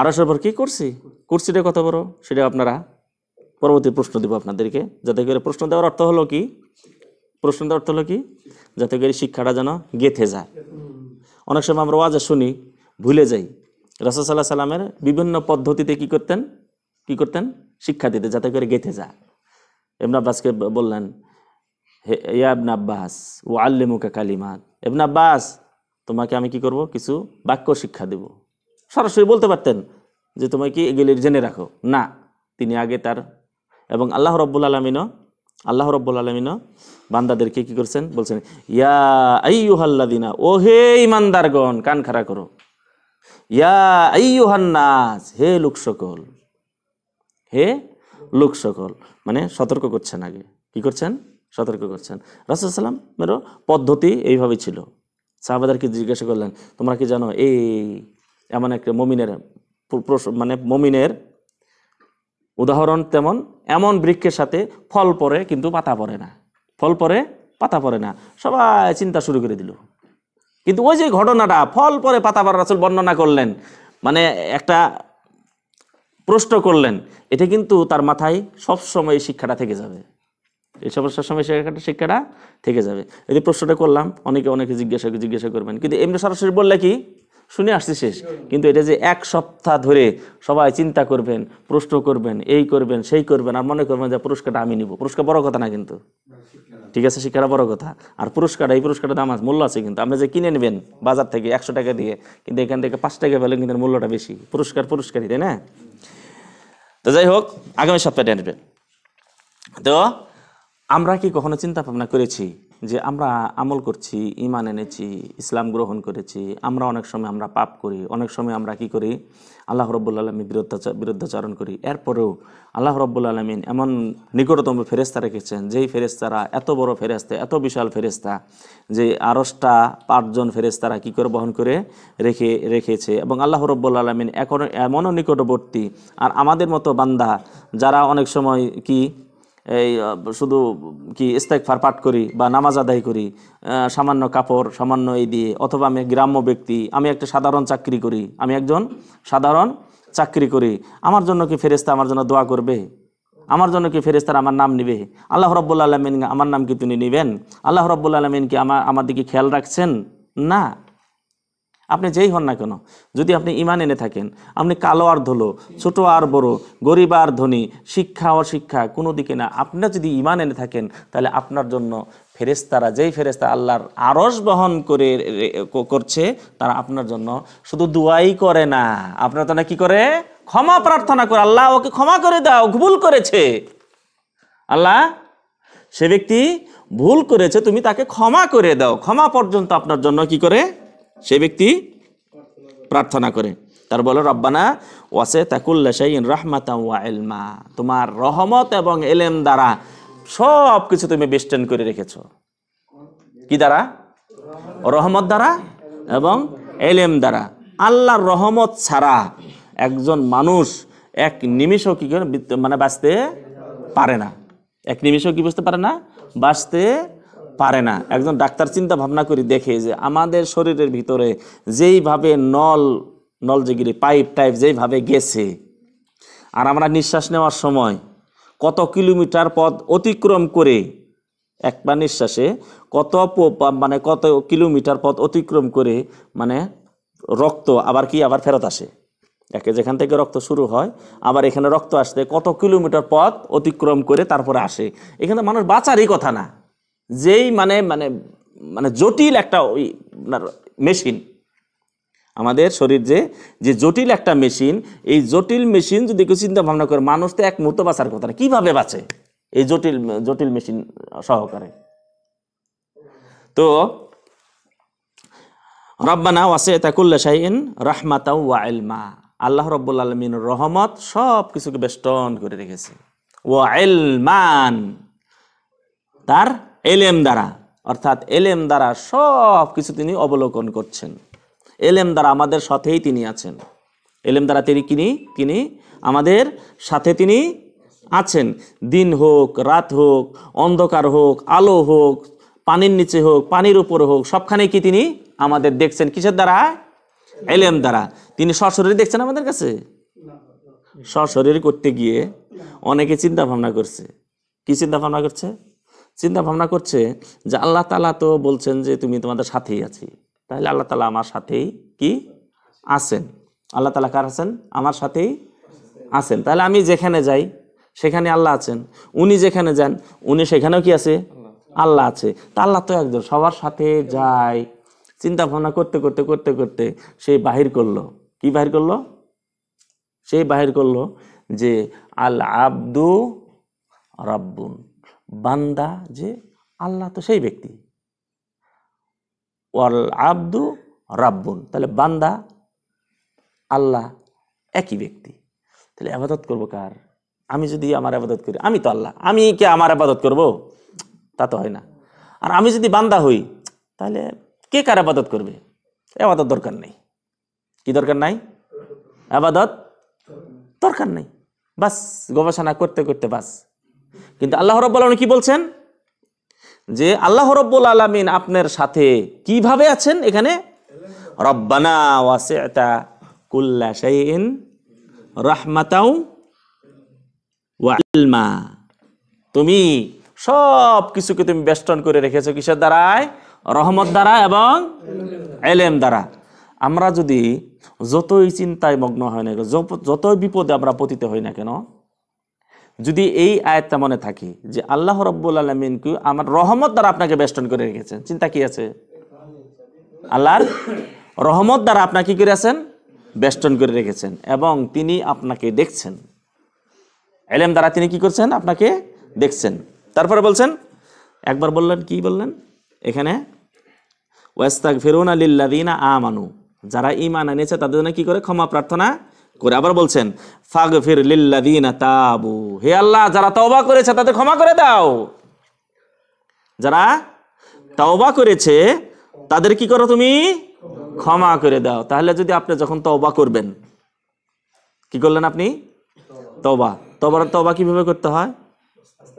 আরসের পর কি করছি কুরসিটা কত বড় সেটা আপনারা পরবর্তী প্রশ্ন দেবো আপনাদেরকে যাতে করে প্রশ্ন দেওয়ার অর্থ হলো কি প্রশ্ন দেওয়ার অর্থ হলো কি যাতে করে শিক্ষাটা যেন গেথে যায় অনেক সময় আমরা ওয়াজে শুনি ভুলে যাই সাল্লাহ সাল্লামের বিভিন্ন পদ্ধতিতে কি করতেন কি করতেন শিক্ষা দিতে যাতে করে গেঁথে যা এমন আব্বাসকে বললেন হে ইয়া আব্বাস ও মুখে কালিমাত এমন আব্বাস তোমাকে আমি কি করব কিছু বাক্য শিক্ষা দেব সরাসরি বলতে পারতেন যে তোমাকে এগুলি জেনে রাখো না তিনি আগে তার এবং আল্লাহ রব্বুল আলমিনও আল্লাহ রব্বুল আলমিন বান্দাদেরকে কি করছেন বলছেন ইয়া দিনা ও হে ইমানদারগণ কান খাড়া করো ইয়া আইয়ুহান্নাস হে লোক সকল হে লোক সকল মানে সতর্ক করছেন আগে কি করছেন সতর্ক করছেন রাসুলসাল্লাম এর পদ্ধতি এইভাবে ছিল সাহাবাদারকে জিজ্ঞাসা করলেন তোমরা কি জানো এই এমন একটা মমিনের মানে মমিনের উদাহরণ তেমন এমন বৃক্ষের সাথে ফল পরে কিন্তু পাতা পড়ে না ফল পরে পাতা পড়ে না সবাই চিন্তা শুরু করে দিল কিন্তু ওই যে ঘটনাটা ফল পরে পাতা পড়া আসল বর্ণনা করলেন মানে একটা প্রশ্ন করলেন এটা কিন্তু তার মাথায় সবসময় শিক্ষাটা থেকে যাবে এই সমস্যার সময় শিক্ষাটা শিক্ষাটা থেকে যাবে এই প্রশ্নটা করলাম অনেকে অনেকে জিজ্ঞাসা জিজ্ঞাসা করবেন কিন্তু এমনি সরাসরি বললে কি শুনে আসছি শেষ কিন্তু এটা যে এক সপ্তাহ ধরে সবাই চিন্তা করবেন প্রশ্ন করবেন এই করবেন সেই করবেন আর মনে করবেন যে পুরস্কারটা আমি নিব পুরস্কার বড় কথা না কিন্তু ঠিক আছে শিক্ষাটা বড় কথা আর পুরস্কারটা এই পুরস্কারটা দাম আছে মূল্য আছে কিন্তু আপনি যে কিনে নেবেন বাজার থেকে একশো টাকা দিয়ে কিন্তু এখান থেকে পাঁচ টাকা পেলেন কিন্তু মূল্যটা বেশি পুরস্কার পুরস্কারই তাই না তো যাই হোক আগামী সপ্তাহে আনবেন তো আমরা কি কখনো চিন্তা ভাবনা করেছি যে আমরা আমল করছি ইমান এনেছি ইসলাম গ্রহণ করেছি আমরা অনেক সময় আমরা পাপ করি অনেক সময় আমরা কি করি আল্লাহ রব্বুল আলমী বিরুদ্ধাচার বিরুদ্ধাচারণ করি এরপরেও আল্লাহ রব্বুল আলমিন এমন নিকটতম ফেরেস্তা রেখেছেন যেই ফেরেস্তারা এত বড় ফেরেস্তা এত বিশাল ফেরেস্তা যে আরসটা পাঁচজন ফেরেস্তারা কী করে বহন করে রেখে রেখেছে এবং আল্লাহ রব্বুল আলমিন এখন এমনও নিকটবর্তী আর আমাদের মতো বান্দা যারা অনেক সময় কি এই শুধু কি ফার পাঠ করি বা নামাজ আদায় করি সামান্য কাপড় সামান্য এই দিয়ে অথবা আমি গ্রাম্য ব্যক্তি আমি একটা সাধারণ চাকরি করি আমি একজন সাধারণ চাকরি করি আমার জন্য কি ফেরেস্তা আমার জন্য দোয়া করবে আমার জন্য কি ফেরেস্তার আমার নাম নিবে আল্লাহ রব্বুল্লা আলমিন আমার নাম কি তিনি নেবেন আল্লাহ রব্বুল আলমিন কি আমার আমার দিকে খেয়াল রাখছেন না আপনি যেই হন না কেন যদি আপনি ইমান এনে থাকেন আপনি কালো আর ধুলো ছোট আর বড় গরিব আর ধনী শিক্ষা অশিক্ষা কোনো দিকে না আপনার যদি ইমান এনে থাকেন তাহলে আপনার জন্য ফেরেস্তারা যেই ফেরেস্তা আল্লাহর আরস বহন করে করছে তারা আপনার জন্য শুধু দুয়াই করে না আপনার তারা কি করে ক্ষমা প্রার্থনা করে আল্লাহ ওকে ক্ষমা করে দাও ভুল করেছে আল্লাহ সে ব্যক্তি ভুল করেছে তুমি তাকে ক্ষমা করে দাও ক্ষমা পর্যন্ত আপনার জন্য কি করে সেই ব্যক্তি প্রার্থনা করে তার বলো রব্বানা ওয়াসে তাকুল্লা শাইন রহমাতা ওয়া তোমার রহমত এবং এলেম দ্বারা সব কিছু তুমি বেষ্টেন করে রেখেছো কি দ্বারা রহমত দ্বারা এবং এলেম দ্বারা আল্লাহর রহমত ছাড়া একজন মানুষ এক নিমিষও কি করে মানে বাঁচতে পারে না এক নিমিষও কি বুঝতে পারে না বাঁচতে পারে না একজন ডাক্তার চিন্তা ভাবনা করে দেখে যে আমাদের শরীরের ভিতরে যেইভাবে নল নল নলজিগিরি পাইপ টাইপ যেইভাবে গেছে আর আমরা নিঃশ্বাস নেওয়ার সময় কত কিলোমিটার পথ অতিক্রম করে একবার নিঃশ্বাসে কত মানে কত কিলোমিটার পথ অতিক্রম করে মানে রক্ত আবার কি আবার ফেরত আসে একে যেখান থেকে রক্ত শুরু হয় আবার এখানে রক্ত আসতে কত কিলোমিটার পথ অতিক্রম করে তারপরে আসে এখানে মানুষ বাঁচারই কথা না যেই মানে মানে মানে জটিল একটা ওই মেশিন আমাদের শরীর যে যে জটিল একটা মেশিন এই জটিল মেশিন যদি কেউ চিন্তা ভাবনা করে মানুষ তো এক মুহূর্ত বাঁচার কথা না কীভাবে বাঁচে এই জটিল জটিল মেশিন সহকারে তো রব্বানা ওয়াসে তাকুল্লা শাহিন রাহমাতা ওয়াইলমা আল্লাহ রব্বুল আলমিন রহমত সব কিছুকে বেষ্টন করে রেখেছে ওয়াইলমান তার এলেম দ্বারা অর্থাৎ এলেম দ্বারা সব কিছু তিনি অবলোকন করছেন এলেম দ্বারা আমাদের সাথেই তিনি আছেন এলেম দ্বারা তিনি কিনি তিনি আমাদের সাথে তিনি আছেন দিন হোক রাত হোক অন্ধকার হোক আলো হোক পানির নিচে হোক পানির উপর হোক সবখানে কি তিনি আমাদের দেখছেন কিসের দ্বারা এলেম দ্বারা তিনি সশরীরে দেখছেন আমাদের কাছে সশরীর করতে গিয়ে অনেকে চিন্তা ভাবনা করছে কি চিন্তা ভাবনা করছে চিন্তা ভাবনা করছে যে আল্লাহ তালা তো বলছেন যে তুমি তোমাদের সাথেই আছি তাহলে আল্লাহ তালা আমার সাথেই কি আছেন আল্লাহ তালা কার আছেন আমার সাথেই আছেন তাহলে আমি যেখানে যাই সেখানে আল্লাহ আছেন উনি যেখানে যান উনি সেখানেও কি আছে আল্লাহ আছে তা আল্লাহ তো একজন সবার সাথে যায় চিন্তা ভাবনা করতে করতে করতে করতে সে বাহির করলো কি বাহির করলো সেই বাহির করলো যে আল আব্দু রাব্বুন বান্দা যে আল্লাহ তো সেই ব্যক্তি ওয়াল আব্দু রাব্বুন তাহলে বান্দা আল্লাহ একই ব্যক্তি তাহলে আবাদত করবো কার আমি যদি আমার আবাদত করি আমি তো আল্লাহ আমি কে আমার আবাদত করব তা তো হয় না আর আমি যদি বান্দা হই তাহলে কে কার আবাদত করবে আবাদত দরকার নেই কি দরকার নাই আবাদত দরকার নেই বাস গবেষণা করতে করতে বাস কিন্তু আল্লাহ রব্বুল আলমিন কি বলছেন যে আল্লাহ রব্বুল আলমিন আপনার সাথে কিভাবে আছেন এখানে রব্বানা ওয়াসেতা কুল্লা শাইন ওয়ালমা তুমি সব কিছুকে তুমি বেষ্টন করে রেখেছো কিসের দ্বারায় রহমত দ্বারা এবং এলেম দ্বারা আমরা যদি যতই চিন্তায় মগ্ন হয় না যতই বিপদে আমরা পতিত হই না কেন যদি এই আয়াতটা মনে থাকি যে আল্লাহ রব্বুল আলমিনকে আমার রহমত দ্বারা আপনাকে বেষ্টন করে রেখেছেন চিন্তা কি আছে আল্লাহর রহমত দ্বারা আপনাকে কি আছেন বেষ্টন করে রেখেছেন এবং তিনি আপনাকে দেখছেন এলেম দ্বারা তিনি কি করছেন আপনাকে দেখছেন তারপরে বলছেন একবার বললেন কি বললেন এখানে ওয়াস্তাক ফেরুন আলিল্লাদিনা আমানু যারা ইমান এনেছে তাদের জন্য কী করে ক্ষমা প্রার্থনা করে আবার বলছেন ফাগফির লিল্লাদিনা তাবু হে আল্লাহ যারা তওবা করেছে তাদের ক্ষমা করে দাও যারা তওবা করেছে তাদের কি করো তুমি ক্ষমা করে দাও তাহলে যদি আপনি যখন তওবা করবেন কি করলেন আপনি তওবা তবার তওবা কিভাবে করতে হয়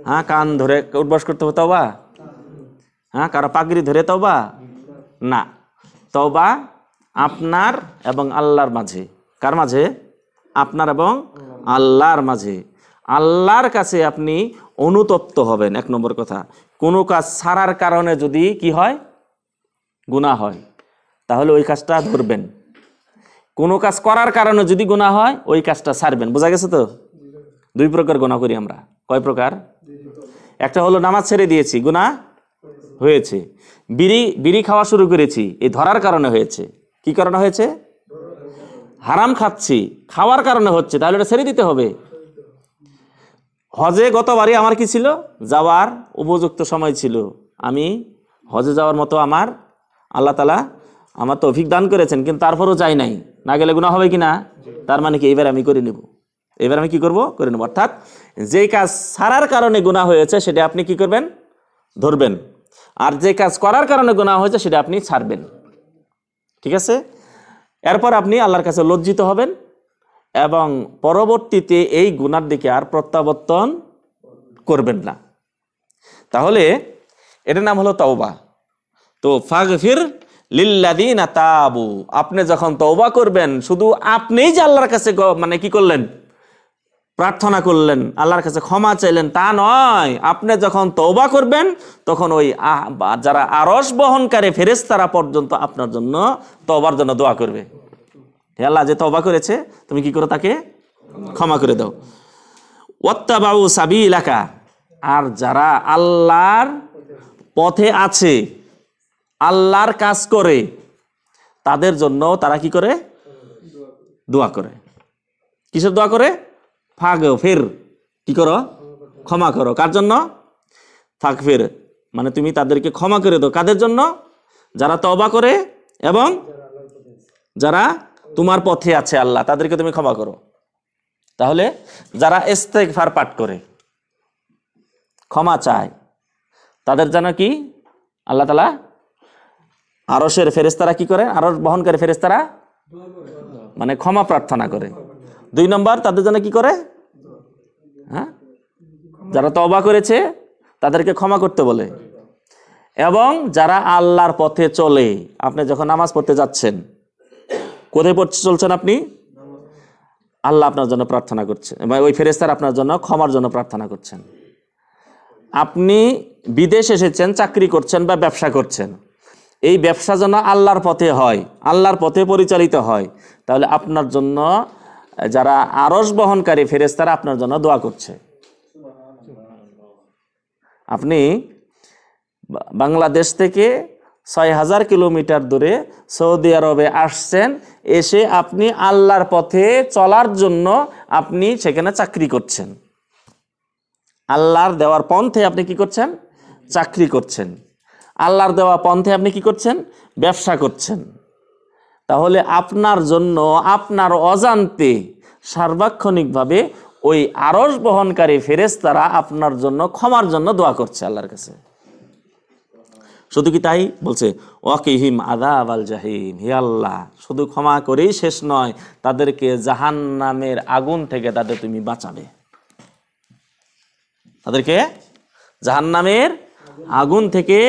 হ্যাঁ কান ধরে উঠবাস করতে হবে তওবা হ্যাঁ কারো পাগড়ি ধরে তওবা না তওবা আপনার এবং আল্লাহর মাঝে কার মাঝে আপনার এবং আল্লাহর মাঝে আল্লাহর কাছে আপনি অনুতপ্ত হবেন এক নম্বর কথা কোনো কাজ সারার কারণে যদি কি হয় গুণা হয় তাহলে ওই কাজটা ধরবেন কোনো কাজ করার কারণে যদি গুণা হয় ওই কাজটা সারবেন বোঝা গেছে তো দুই প্রকার গুণা করি আমরা কয় প্রকার একটা হলো নামাজ ছেড়ে দিয়েছি গুণা হয়েছে বিড়ি বিড়ি খাওয়া শুরু করেছি এই ধরার কারণে হয়েছে কি কারণে হয়েছে হারাম খাচ্ছি খাওয়ার কারণে হচ্ছে তাহলে এটা ছেড়ে দিতে হবে হজে গতবারই আমার কি ছিল যাওয়ার উপযুক্ত সময় ছিল আমি হজে যাওয়ার মতো আমার আল্লাহ তালা আমার তো অভিজ্ঞ দান করেছেন কিন্তু তারপরও যাই নাই না গেলে গুণা হবে কি না তার মানে কি এবার আমি করে নেব এবার আমি কি করব করে নেব অর্থাৎ যেই কাজ সারার কারণে গুণা হয়েছে সেটা আপনি কি করবেন ধরবেন আর যে কাজ করার কারণে গুণা হয়েছে সেটা আপনি ছাড়বেন ঠিক আছে এরপর আপনি আল্লাহর কাছে লজ্জিত হবেন এবং পরবর্তীতে এই গুনার দিকে আর প্রত্যাবর্তন করবেন না তাহলে এটার নাম হলো তওবা তো ফাগফির লিল্লাদিন তাবু আপনি যখন তওবা করবেন শুধু আপনিই যে আল্লাহর কাছে মানে কি করলেন প্রার্থনা করলেন আল্লাহর কাছে ক্ষমা চাইলেন তা নয় আপনি যখন তৌবা করবেন তখন ওই যারা আরস বহনকারী তারা পর্যন্ত আপনার জন্য তবার জন্য দোয়া করবে হে আল্লাহ যে তবা করেছে তুমি কি করো তাকে ক্ষমা করে দাও বাবু সাবি এলাকা আর যারা আল্লাহর পথে আছে আল্লাহর কাজ করে তাদের জন্য তারা কি করে দোয়া করে কিসের দোয়া করে ফাগ ফের কি করো ক্ষমা করো কার জন্য ফাঁক ফের মানে তুমি তাদেরকে ক্ষমা করে দাও কাদের জন্য যারা তবা করে এবং যারা তোমার পথে আছে আল্লাহ তাদেরকে তুমি ক্ষমা করো তাহলে যারা ফার পাঠ করে ক্ষমা চায় তাদের যেন কি আল্লাহ তালা আরসের ফেরেস্তারা কি করে আরস করে ফেরেস্তারা মানে ক্ষমা প্রার্থনা করে দুই নম্বর তাদের জন্য কি করে হ্যাঁ যারা তবা করেছে তাদেরকে ক্ষমা করতে বলে এবং যারা আল্লাহর পথে চলে আপনি যখন নামাজ পড়তে যাচ্ছেন কোথায় পড়তে চলছেন আপনি আল্লাহ আপনার জন্য প্রার্থনা করছেন এবং ওই ফেরেস্তার আপনার জন্য ক্ষমার জন্য প্রার্থনা করছেন আপনি বিদেশ এসেছেন চাকরি করছেন বা ব্যবসা করছেন এই ব্যবসা যেন আল্লাহর পথে হয় আল্লাহর পথে পরিচালিত হয় তাহলে আপনার জন্য যারা আরস বহনকারী ফেরেস্তারা আপনার জন্য দোয়া করছে আপনি বাংলাদেশ থেকে ছয় হাজার কিলোমিটার দূরে সৌদি আরবে আসছেন এসে আপনি আল্লাহর পথে চলার জন্য আপনি সেখানে চাকরি করছেন আল্লাহর দেওয়ার পন্থে আপনি কি করছেন চাকরি করছেন আল্লাহর দেওয়া পন্থে আপনি কি করছেন ব্যবসা করছেন তাহলে আপনার জন্য আপনার অজান্তে সার্বাক্ষণিকভাবে ওই আরস বহনকারী ফেরেস তারা আপনার জন্য ক্ষমার জন্য দোয়া করছে আল্লাহর কাছে শুধু কি তাই বলছে ওয়াকিহিম আদা আল জাহিম হে আল্লাহ শুধু ক্ষমা করেই শেষ নয় তাদেরকে জাহান নামের আগুন থেকে তাদের তুমি বাঁচাবে তাদেরকে জাহান নামের আগুন থেকে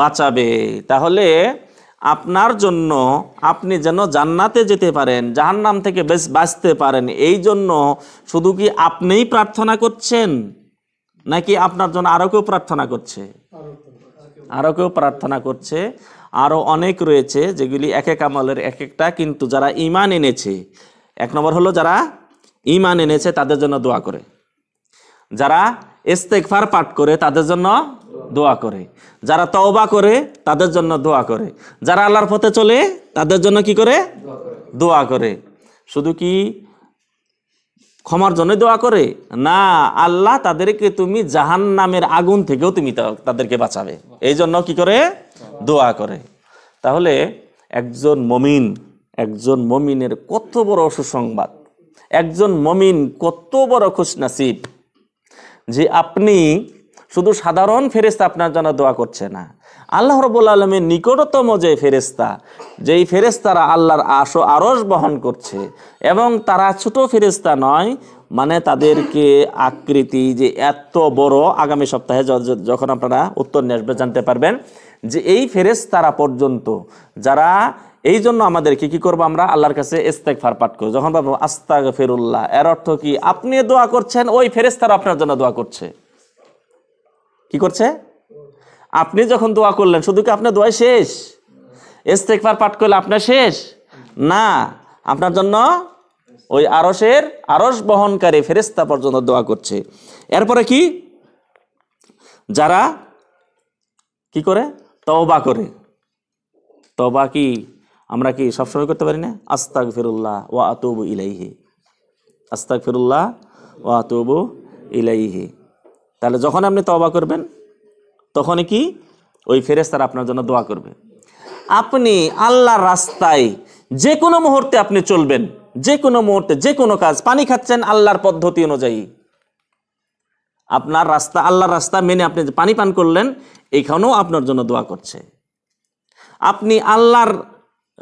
বাঁচাবে তাহলে আপনার জন্য আপনি যেন জান্নাতে যেতে পারেন জাহান নাম থেকে বেশ বাঁচতে পারেন এই জন্য শুধু কি আপনিই প্রার্থনা করছেন নাকি আপনার জন্য আরও কেউ প্রার্থনা করছে আরও কেউ প্রার্থনা করছে আরও অনেক রয়েছে যেগুলি এক এক আমলের এক একটা কিন্তু যারা ইমান এনেছে এক নম্বর হলো যারা ইমান এনেছে তাদের জন্য দোয়া করে যারা ইস্তেকফার পাঠ করে তাদের জন্য দোয়া করে যারা তওবা করে তাদের জন্য দোয়া করে যারা আল্লাহর পথে চলে তাদের জন্য কি করে দোয়া করে শুধু কি ক্ষমার জন্য দোয়া করে না আল্লাহ তাদেরকে তুমি জাহান নামের আগুন থেকেও তুমি তাদেরকে বাঁচাবে এই জন্য কি করে দোয়া করে তাহলে একজন মমিন একজন মমিনের কত বড় সুসংবাদ একজন মমিন কত বড় নাসিব যে আপনি শুধু সাধারণ ফেরেস্তা আপনার জন্য দোয়া করছে না আল্লাহ রবুল আলমের নিকটতম যে ফেরেস্তা যেই ফেরেস্তারা আল্লাহর আশো আরস বহন করছে এবং তারা ছোট ফেরেস্তা নয় মানে তাদেরকে আকৃতি যে এত বড় আগামী সপ্তাহে যখন আপনারা উত্তর নিয়ে আসবে জানতে পারবেন যে এই ফেরেস্তারা পর্যন্ত যারা এই জন্য আমাদেরকে কি করবো আমরা আল্লাহর কাছে ইস্তেক ফার পাঠ করবো যখন বাবু আস্তাগ ফেরুল্লাহ এর অর্থ কি আপনি দোয়া করছেন ওই ফেরেস্তারা আপনার জন্য দোয়া করছে কি করছে আপনি যখন দোয়া করলেন শুধু কি আপনার দোয়া শেষ এস্তেকবার পাঠ করলে আপনার শেষ না আপনার জন্য ওই আরসের আরস বহনকারী ফেরেস্তা পর্যন্ত দোয়া করছে এরপরে কি যারা কি করে তওবা করে তবা কি আমরা কি সবসময় করতে পারি না আস্তাক ফিরুল্লাহ ওয়া আতুবু ইলাইহি আস্তাক ফিরুল্লাহ ওয়া আতুবু ইলাইহি তাহলে যখন আপনি তবা করবেন তখনই কি ওই ফেরেস্তারা আপনার জন্য দোয়া করবে আপনি আল্লাহর রাস্তায় যে কোনো মুহূর্তে আপনি চলবেন যে কোনো মুহূর্তে যে কোনো কাজ পানি খাচ্ছেন আল্লাহর পদ্ধতি অনুযায়ী আপনার রাস্তা আল্লাহর রাস্তা মেনে আপনি পানি পান করলেন এখানেও আপনার জন্য দোয়া করছে আপনি আল্লাহর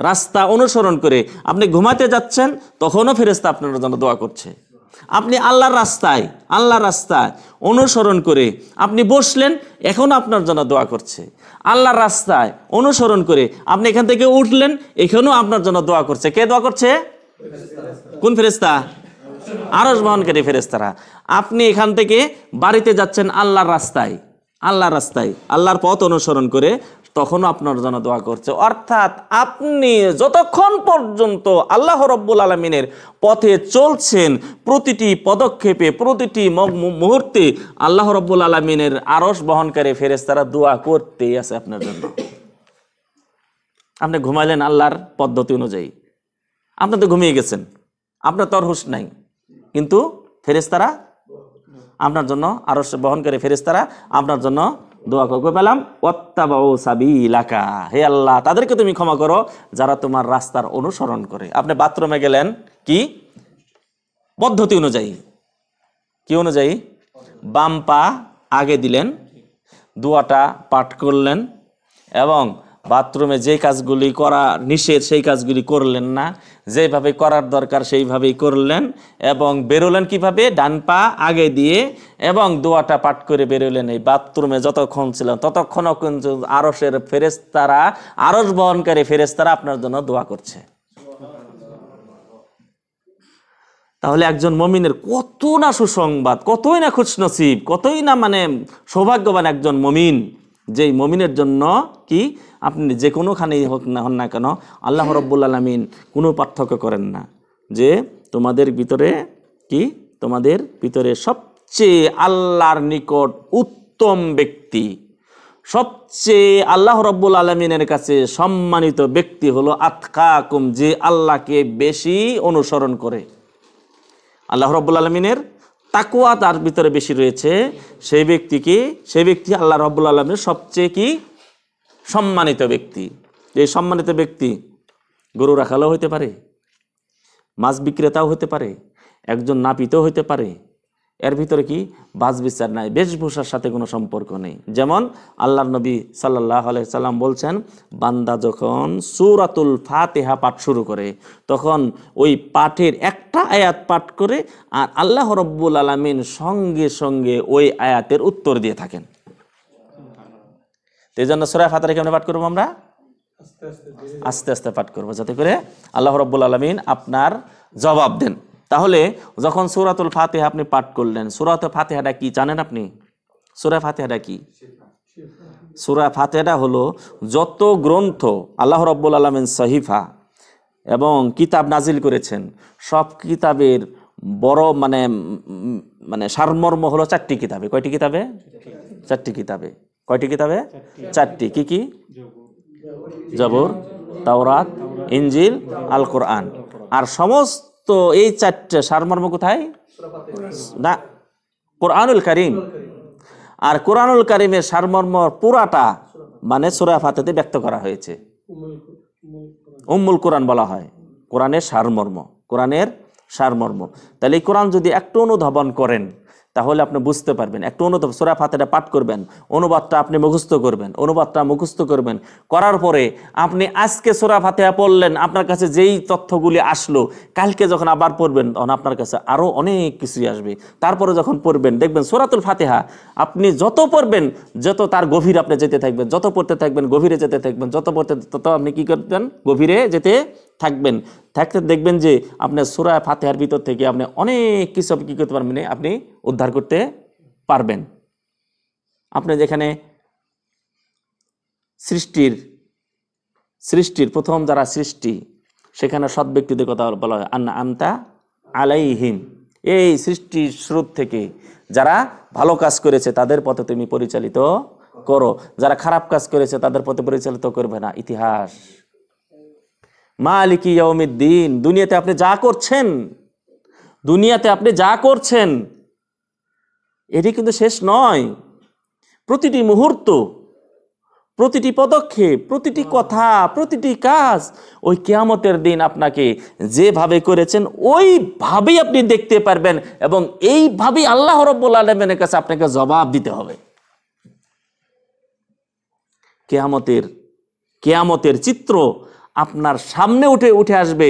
রাস্তা অনুসরণ করে আপনি ঘুমাতে যাচ্ছেন তখনও ফেরেস্তা আপনার জন্য দোয়া করছে আপনি আল্লাহর রাস্তায় আল্লাহর রাস্তায় অনুসরণ করে আপনি বসলেন এখন আপনার জন্য দোয়া করছে আল্লাহর রাস্তায় অনুসরণ করে আপনি এখান থেকে উঠলেন এখানেও আপনার জন্য দোয়া করছে কে দোয়া করছে কোন ফেরেস্তা আরস বহনকারী ফেরেস্তারা আপনি এখান থেকে বাড়িতে যাচ্ছেন আল্লাহর রাস্তায় আল্লাহর রাস্তায় আল্লাহর পথ অনুসরণ করে তখনও আপনার জন্য দোয়া করছে অর্থাৎ আপনি যতক্ষণ পর্যন্ত আল্লাহ রব্বুল আলমিনের পথে চলছেন প্রতিটি পদক্ষেপে প্রতিটি মুহূর্তে আল্লাহ রব্বুল আলমিনের আরস বহনকারী তারা দোয়া করতেই আছে আপনার জন্য আপনি ঘুমাইলেন আল্লাহর পদ্ধতি অনুযায়ী আপনি তো ঘুমিয়ে গেছেন আপনার তর হুশ নাই কিন্তু ফেরেস্তারা আপনার জন্য আরস বহনকারী ফেরেস্তারা আপনার জন্য দোয়া করবে পেলাম অত্যাবাউ সাবি ইলাকা হে আল্লাহ তাদেরকে তুমি ক্ষমা করো যারা তোমার রাস্তার অনুসরণ করে আপনি বাথরুমে গেলেন কি পদ্ধতি অনুযায়ী কি অনুযায়ী বাম পা আগে দিলেন দুয়াটা পাঠ করলেন এবং বাথরুমে যে কাজগুলি করা নিষেধ সেই কাজগুলি করলেন না যেভাবে করার দরকার সেইভাবেই করলেন এবং বেরোলেন কিভাবে ডান পা আগে দিয়ে এবং দোয়াটা পাঠ করে বেরোলেন এই বাথরুমে যতক্ষণ ছিলেন ততক্ষণও কিন্তু আরসের ফেরেস্তারা আরস বহনকারী ফেরেস্তারা আপনার জন্য দোয়া করছে তাহলে একজন মমিনের কত না সুসংবাদ কতই না খুশনসিব কতই না মানে সৌভাগ্যবান একজন মমিন যেই মমিনের জন্য কি আপনি যে কোনোখানেই হোক না হন না কেন আল্লাহ রব্বুল আলমিন কোনো পার্থক্য করেন না যে তোমাদের ভিতরে কি তোমাদের ভিতরে সবচেয়ে আল্লাহর নিকট উত্তম ব্যক্তি সবচেয়ে আল্লাহ রব্বুল আলমিনের কাছে সম্মানিত ব্যক্তি হলো আতকাকুম যে আল্লাহকে বেশি অনুসরণ করে আল্লাহ রব্বুল আলমিনের তাকুয়া তার ভিতরে বেশি রয়েছে সেই ব্যক্তিকে সেই ব্যক্তি আল্লাহ রব্বুল আলমের সবচেয়ে কি সম্মানিত ব্যক্তি এই সম্মানিত ব্যক্তি গরু রাখালও হতে পারে মাছ বিক্রেতাও হতে পারে একজন নাপিতও হতে পারে এর ভিতরে কি বাস বিচার নাই বেশভূষার সাথে কোনো সম্পর্ক নেই যেমন আল্লাহ নবী সাল্লাহ সাল্লাম বলছেন বান্দা যখন সুরাতুল ফাতেহা পাঠ শুরু করে তখন ওই পাঠের একটা আয়াত পাঠ করে আর আল্লাহ রব্বুল আলমিন সঙ্গে সঙ্গে ওই আয়াতের উত্তর দিয়ে থাকেন তো এই জন্য সুরায় ফাতারে কেমন পাঠ করবো আমরা আস্তে আস্তে পাঠ করবো যাতে করে আল্লাহ রব্বুল আলমিন আপনার জবাব দেন তাহলে যখন সুরাতুল ফাতেহা আপনি পাঠ করলেন সুরাত ফাতেহাটা কি জানেন আপনি সুরা ফাতেহাটা কি সুরা ফাতেহাটা হলো যত গ্রন্থ আল্লাহ রব্বুল আলমেন সহিফা এবং কিতাব নাজিল করেছেন সব কিতাবের বড় মানে মানে সারমর্ম হলো চারটি কিতাবে কয়টি কিতাবে চারটি কিতাবে কয়টি কিতাবে চারটি কি কি জবর তাওরাত ইঞ্জিল আল কোরআন আর সমস্ত তো এই চারটে সারমর্ম কোথায় না কোরআনুল করিম আর কোরআনুল করিমের সারমর্ম পুরাটা মানে সুরা ফাতেতে ব্যক্ত করা হয়েছে উম্মুল কোরআন বলা হয় কোরআনের সারমর্ম কোরআনের সারমর্ম তাহলে এই কোরআন যদি একটু অনুধাবন করেন তাহলে আপনি বুঝতে পারবেন একটা অনুবাদ সোরা ফাতেটা পাঠ করবেন অনুবাদটা আপনি মুখস্থ করবেন অনুবাদটা মুখস্থ করবেন করার পরে আপনি আজকে সোরা ফাতেহা পড়লেন আপনার কাছে যেই তথ্যগুলি আসলো কালকে যখন আবার পড়বেন তখন আপনার কাছে আরও অনেক কিছুই আসবে তারপরে যখন পড়বেন দেখবেন সোরাতুল ফাতেহা আপনি যত পড়বেন যত তার গভীর আপনি যেতে থাকবেন যত পড়তে থাকবেন গভীরে যেতে থাকবেন যত পড়তে তত আপনি কী করতেন গভীরে যেতে থাকবেন থাকতে দেখবেন যে আপনার সুরা ফাতেহার ভিতর থেকে আপনি অনেক কিছু আপনি কী করতে পারবেন মানে আপনি উদ্ধার করতে পারবেন আপনি যেখানে সৃষ্টির সৃষ্টির প্রথম যারা সৃষ্টি সেখানে সৎ ব্যক্তিদের কথা বলা হয় আন্না আমতা আলাইহিম এই সৃষ্টির স্রোত থেকে যারা ভালো কাজ করেছে তাদের পথে তুমি পরিচালিত করো যারা খারাপ কাজ করেছে তাদের পথে পরিচালিত করবে না ইতিহাস মালিক ইয়মিদ্দিন দুনিয়াতে আপনি যা করছেন দুনিয়াতে আপনি যা করছেন এটি কিন্তু শেষ নয় প্রতিটি মুহূর্ত প্রতিটি পদক্ষেপ প্রতিটি কথা প্রতিটি কাজ ওই কেয়ামতের দিন আপনাকে যেভাবে করেছেন ওইভাবেই আপনি দেখতে পারবেন এবং এইভাবেই আল্লাহ রব্বুল আলমের কাছে আপনাকে জবাব দিতে হবে কেয়ামতের কেয়ামতের চিত্র আপনার সামনে উঠে উঠে আসবে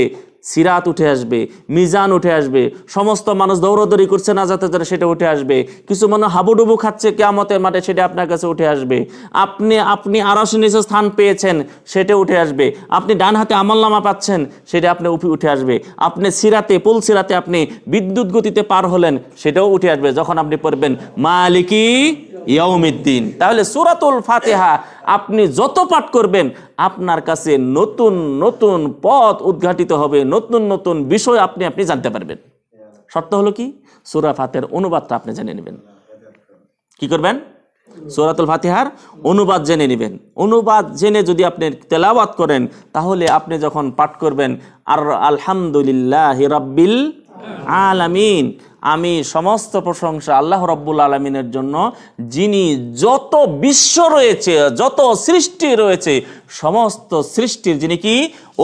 সিরাত উঠে আসবে মিজান উঠে আসবে সমস্ত মানুষ দৌড়দৌড়ি করছে না যাতে যারা সেটা উঠে আসবে কিছু মানুষ হাবুডুবু খাচ্ছে কেয়ামতের মাঠে সেটা আপনার কাছে উঠে আসবে আপনি আপনি আরশি নিচে স্থান পেয়েছেন সেটা উঠে আসবে আপনি ডান হাতে আমল্লামা পাচ্ছেন সেটা আপনি উঠে আসবে আপনি সিরাতে পুল সিরাতে আপনি বিদ্যুৎ গতিতে পার হলেন সেটাও উঠে আসবে যখন আপনি পড়বেন মালিকি ইয়াউমিদ্দিন তাহলে সুরাতুল ফাতেহা আপনি যত পাঠ করবেন আপনার কাছে নতুন নতুন পথ উদ্ঘাটিত হবে নতুন নতুন বিষয় আপনি আপনি জানতে পারবেন শর্ত হলো কি সুরা ফাতের অনুবাদটা আপনি জেনে নেবেন কি করবেন সুরাতুল ফাতিহার অনুবাদ জেনে নেবেন অনুবাদ জেনে যদি আপনি তেলাওয়াত করেন তাহলে আপনি যখন পাঠ করবেন আর আলহামদুলিল্লাহ রব্বিল আলামিন আমি সমস্ত প্রশংসা আল্লাহ রব্বুল আলমিনের জন্য যিনি যত বিশ্ব রয়েছে যত সৃষ্টি রয়েছে সমস্ত সৃষ্টির যিনি কি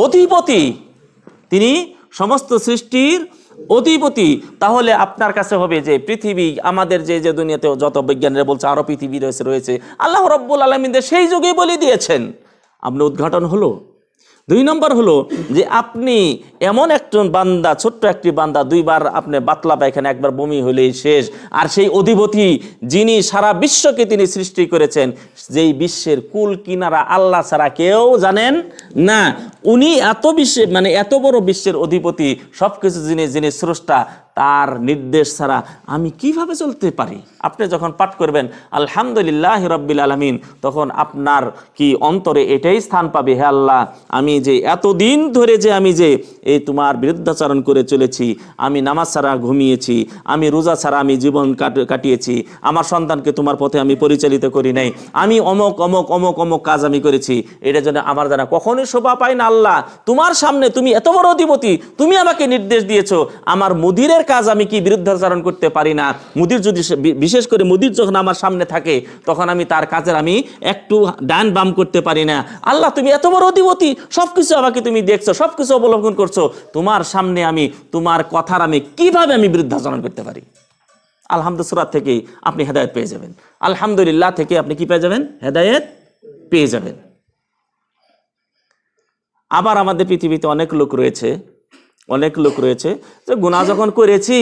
অধিপতি তিনি সমস্ত সৃষ্টির অধিপতি তাহলে আপনার কাছে হবে যে পৃথিবী আমাদের যে যে দুনিয়াতে যত বিজ্ঞানীরা বলছে আরও পৃথিবী রয়েছে রয়েছে আল্লাহ রব্বুল আলমিনদের সেই যুগেই বলে দিয়েছেন আপনি উদ্ঘাটন হলো দুই নম্বর হলো যে আপনি এমন একজন বান্দা ছোট্ট একটি বান্দা দুইবার আপনি বাতলা পায়খানা একবার বমি হলেই শেষ আর সেই অধিপতি যিনি সারা বিশ্বকে তিনি সৃষ্টি করেছেন যেই বিশ্বের কুল কিনারা আল্লাহ ছাড়া কেউ জানেন না উনি এত বিশ্বে মানে এত বড় বিশ্বের অধিপতি সব কিছু যিনি যিনি স্রষ্টা তার নির্দেশ ছাড়া আমি কিভাবে চলতে পারি আপনি যখন পাঠ করবেন আলহামদুলিল্লাহ রব্বিল আলমিন তখন আপনার কি অন্তরে এটাই স্থান পাবে হে আল্লাহ আমি যে এতদিন ধরে যে আমি যে এই তোমার বিরুদ্ধাচরণ করে চলেছি আমি নামাজ ছাড়া ঘুমিয়েছি আমি রোজা ছাড়া আমি জীবন কাটিয়েছি আমার সন্তানকে তোমার পথে আমি পরিচালিত করি নাই আমি অমক অমক অমক অমক কাজ আমি করেছি এটা জন্য আমার দ্বারা কখনোই শোভা পায় না আল্লাহ তোমার সামনে তুমি এত বড় অধিপতি তুমি আমাকে নির্দেশ দিয়েছ আমার মুদিরের দিনের কাজ আমি কি বিরুদ্ধাচরণ করতে পারি না মুদির যদি বিশেষ করে মুদির যখন আমার সামনে থাকে তখন আমি তার কাজের আমি একটু ডান বাম করতে পারি না আল্লাহ তুমি এত বড় অধিপতি সব কিছু আমাকে তুমি দেখছো সব কিছু অবলম্বন করছো তোমার সামনে আমি তোমার কথার আমি কিভাবে আমি বিরুদ্ধাচরণ করতে পারি আলহামদুলসুরাত থেকেই আপনি হেদায়ত পেয়ে যাবেন আলহামদুলিল্লাহ থেকে আপনি কি পেয়ে যাবেন হেদায়ত পেয়ে যাবেন আবার আমাদের পৃথিবীতে অনেক লোক রয়েছে অনেক লোক রয়েছে যে গুণা যখন করেছি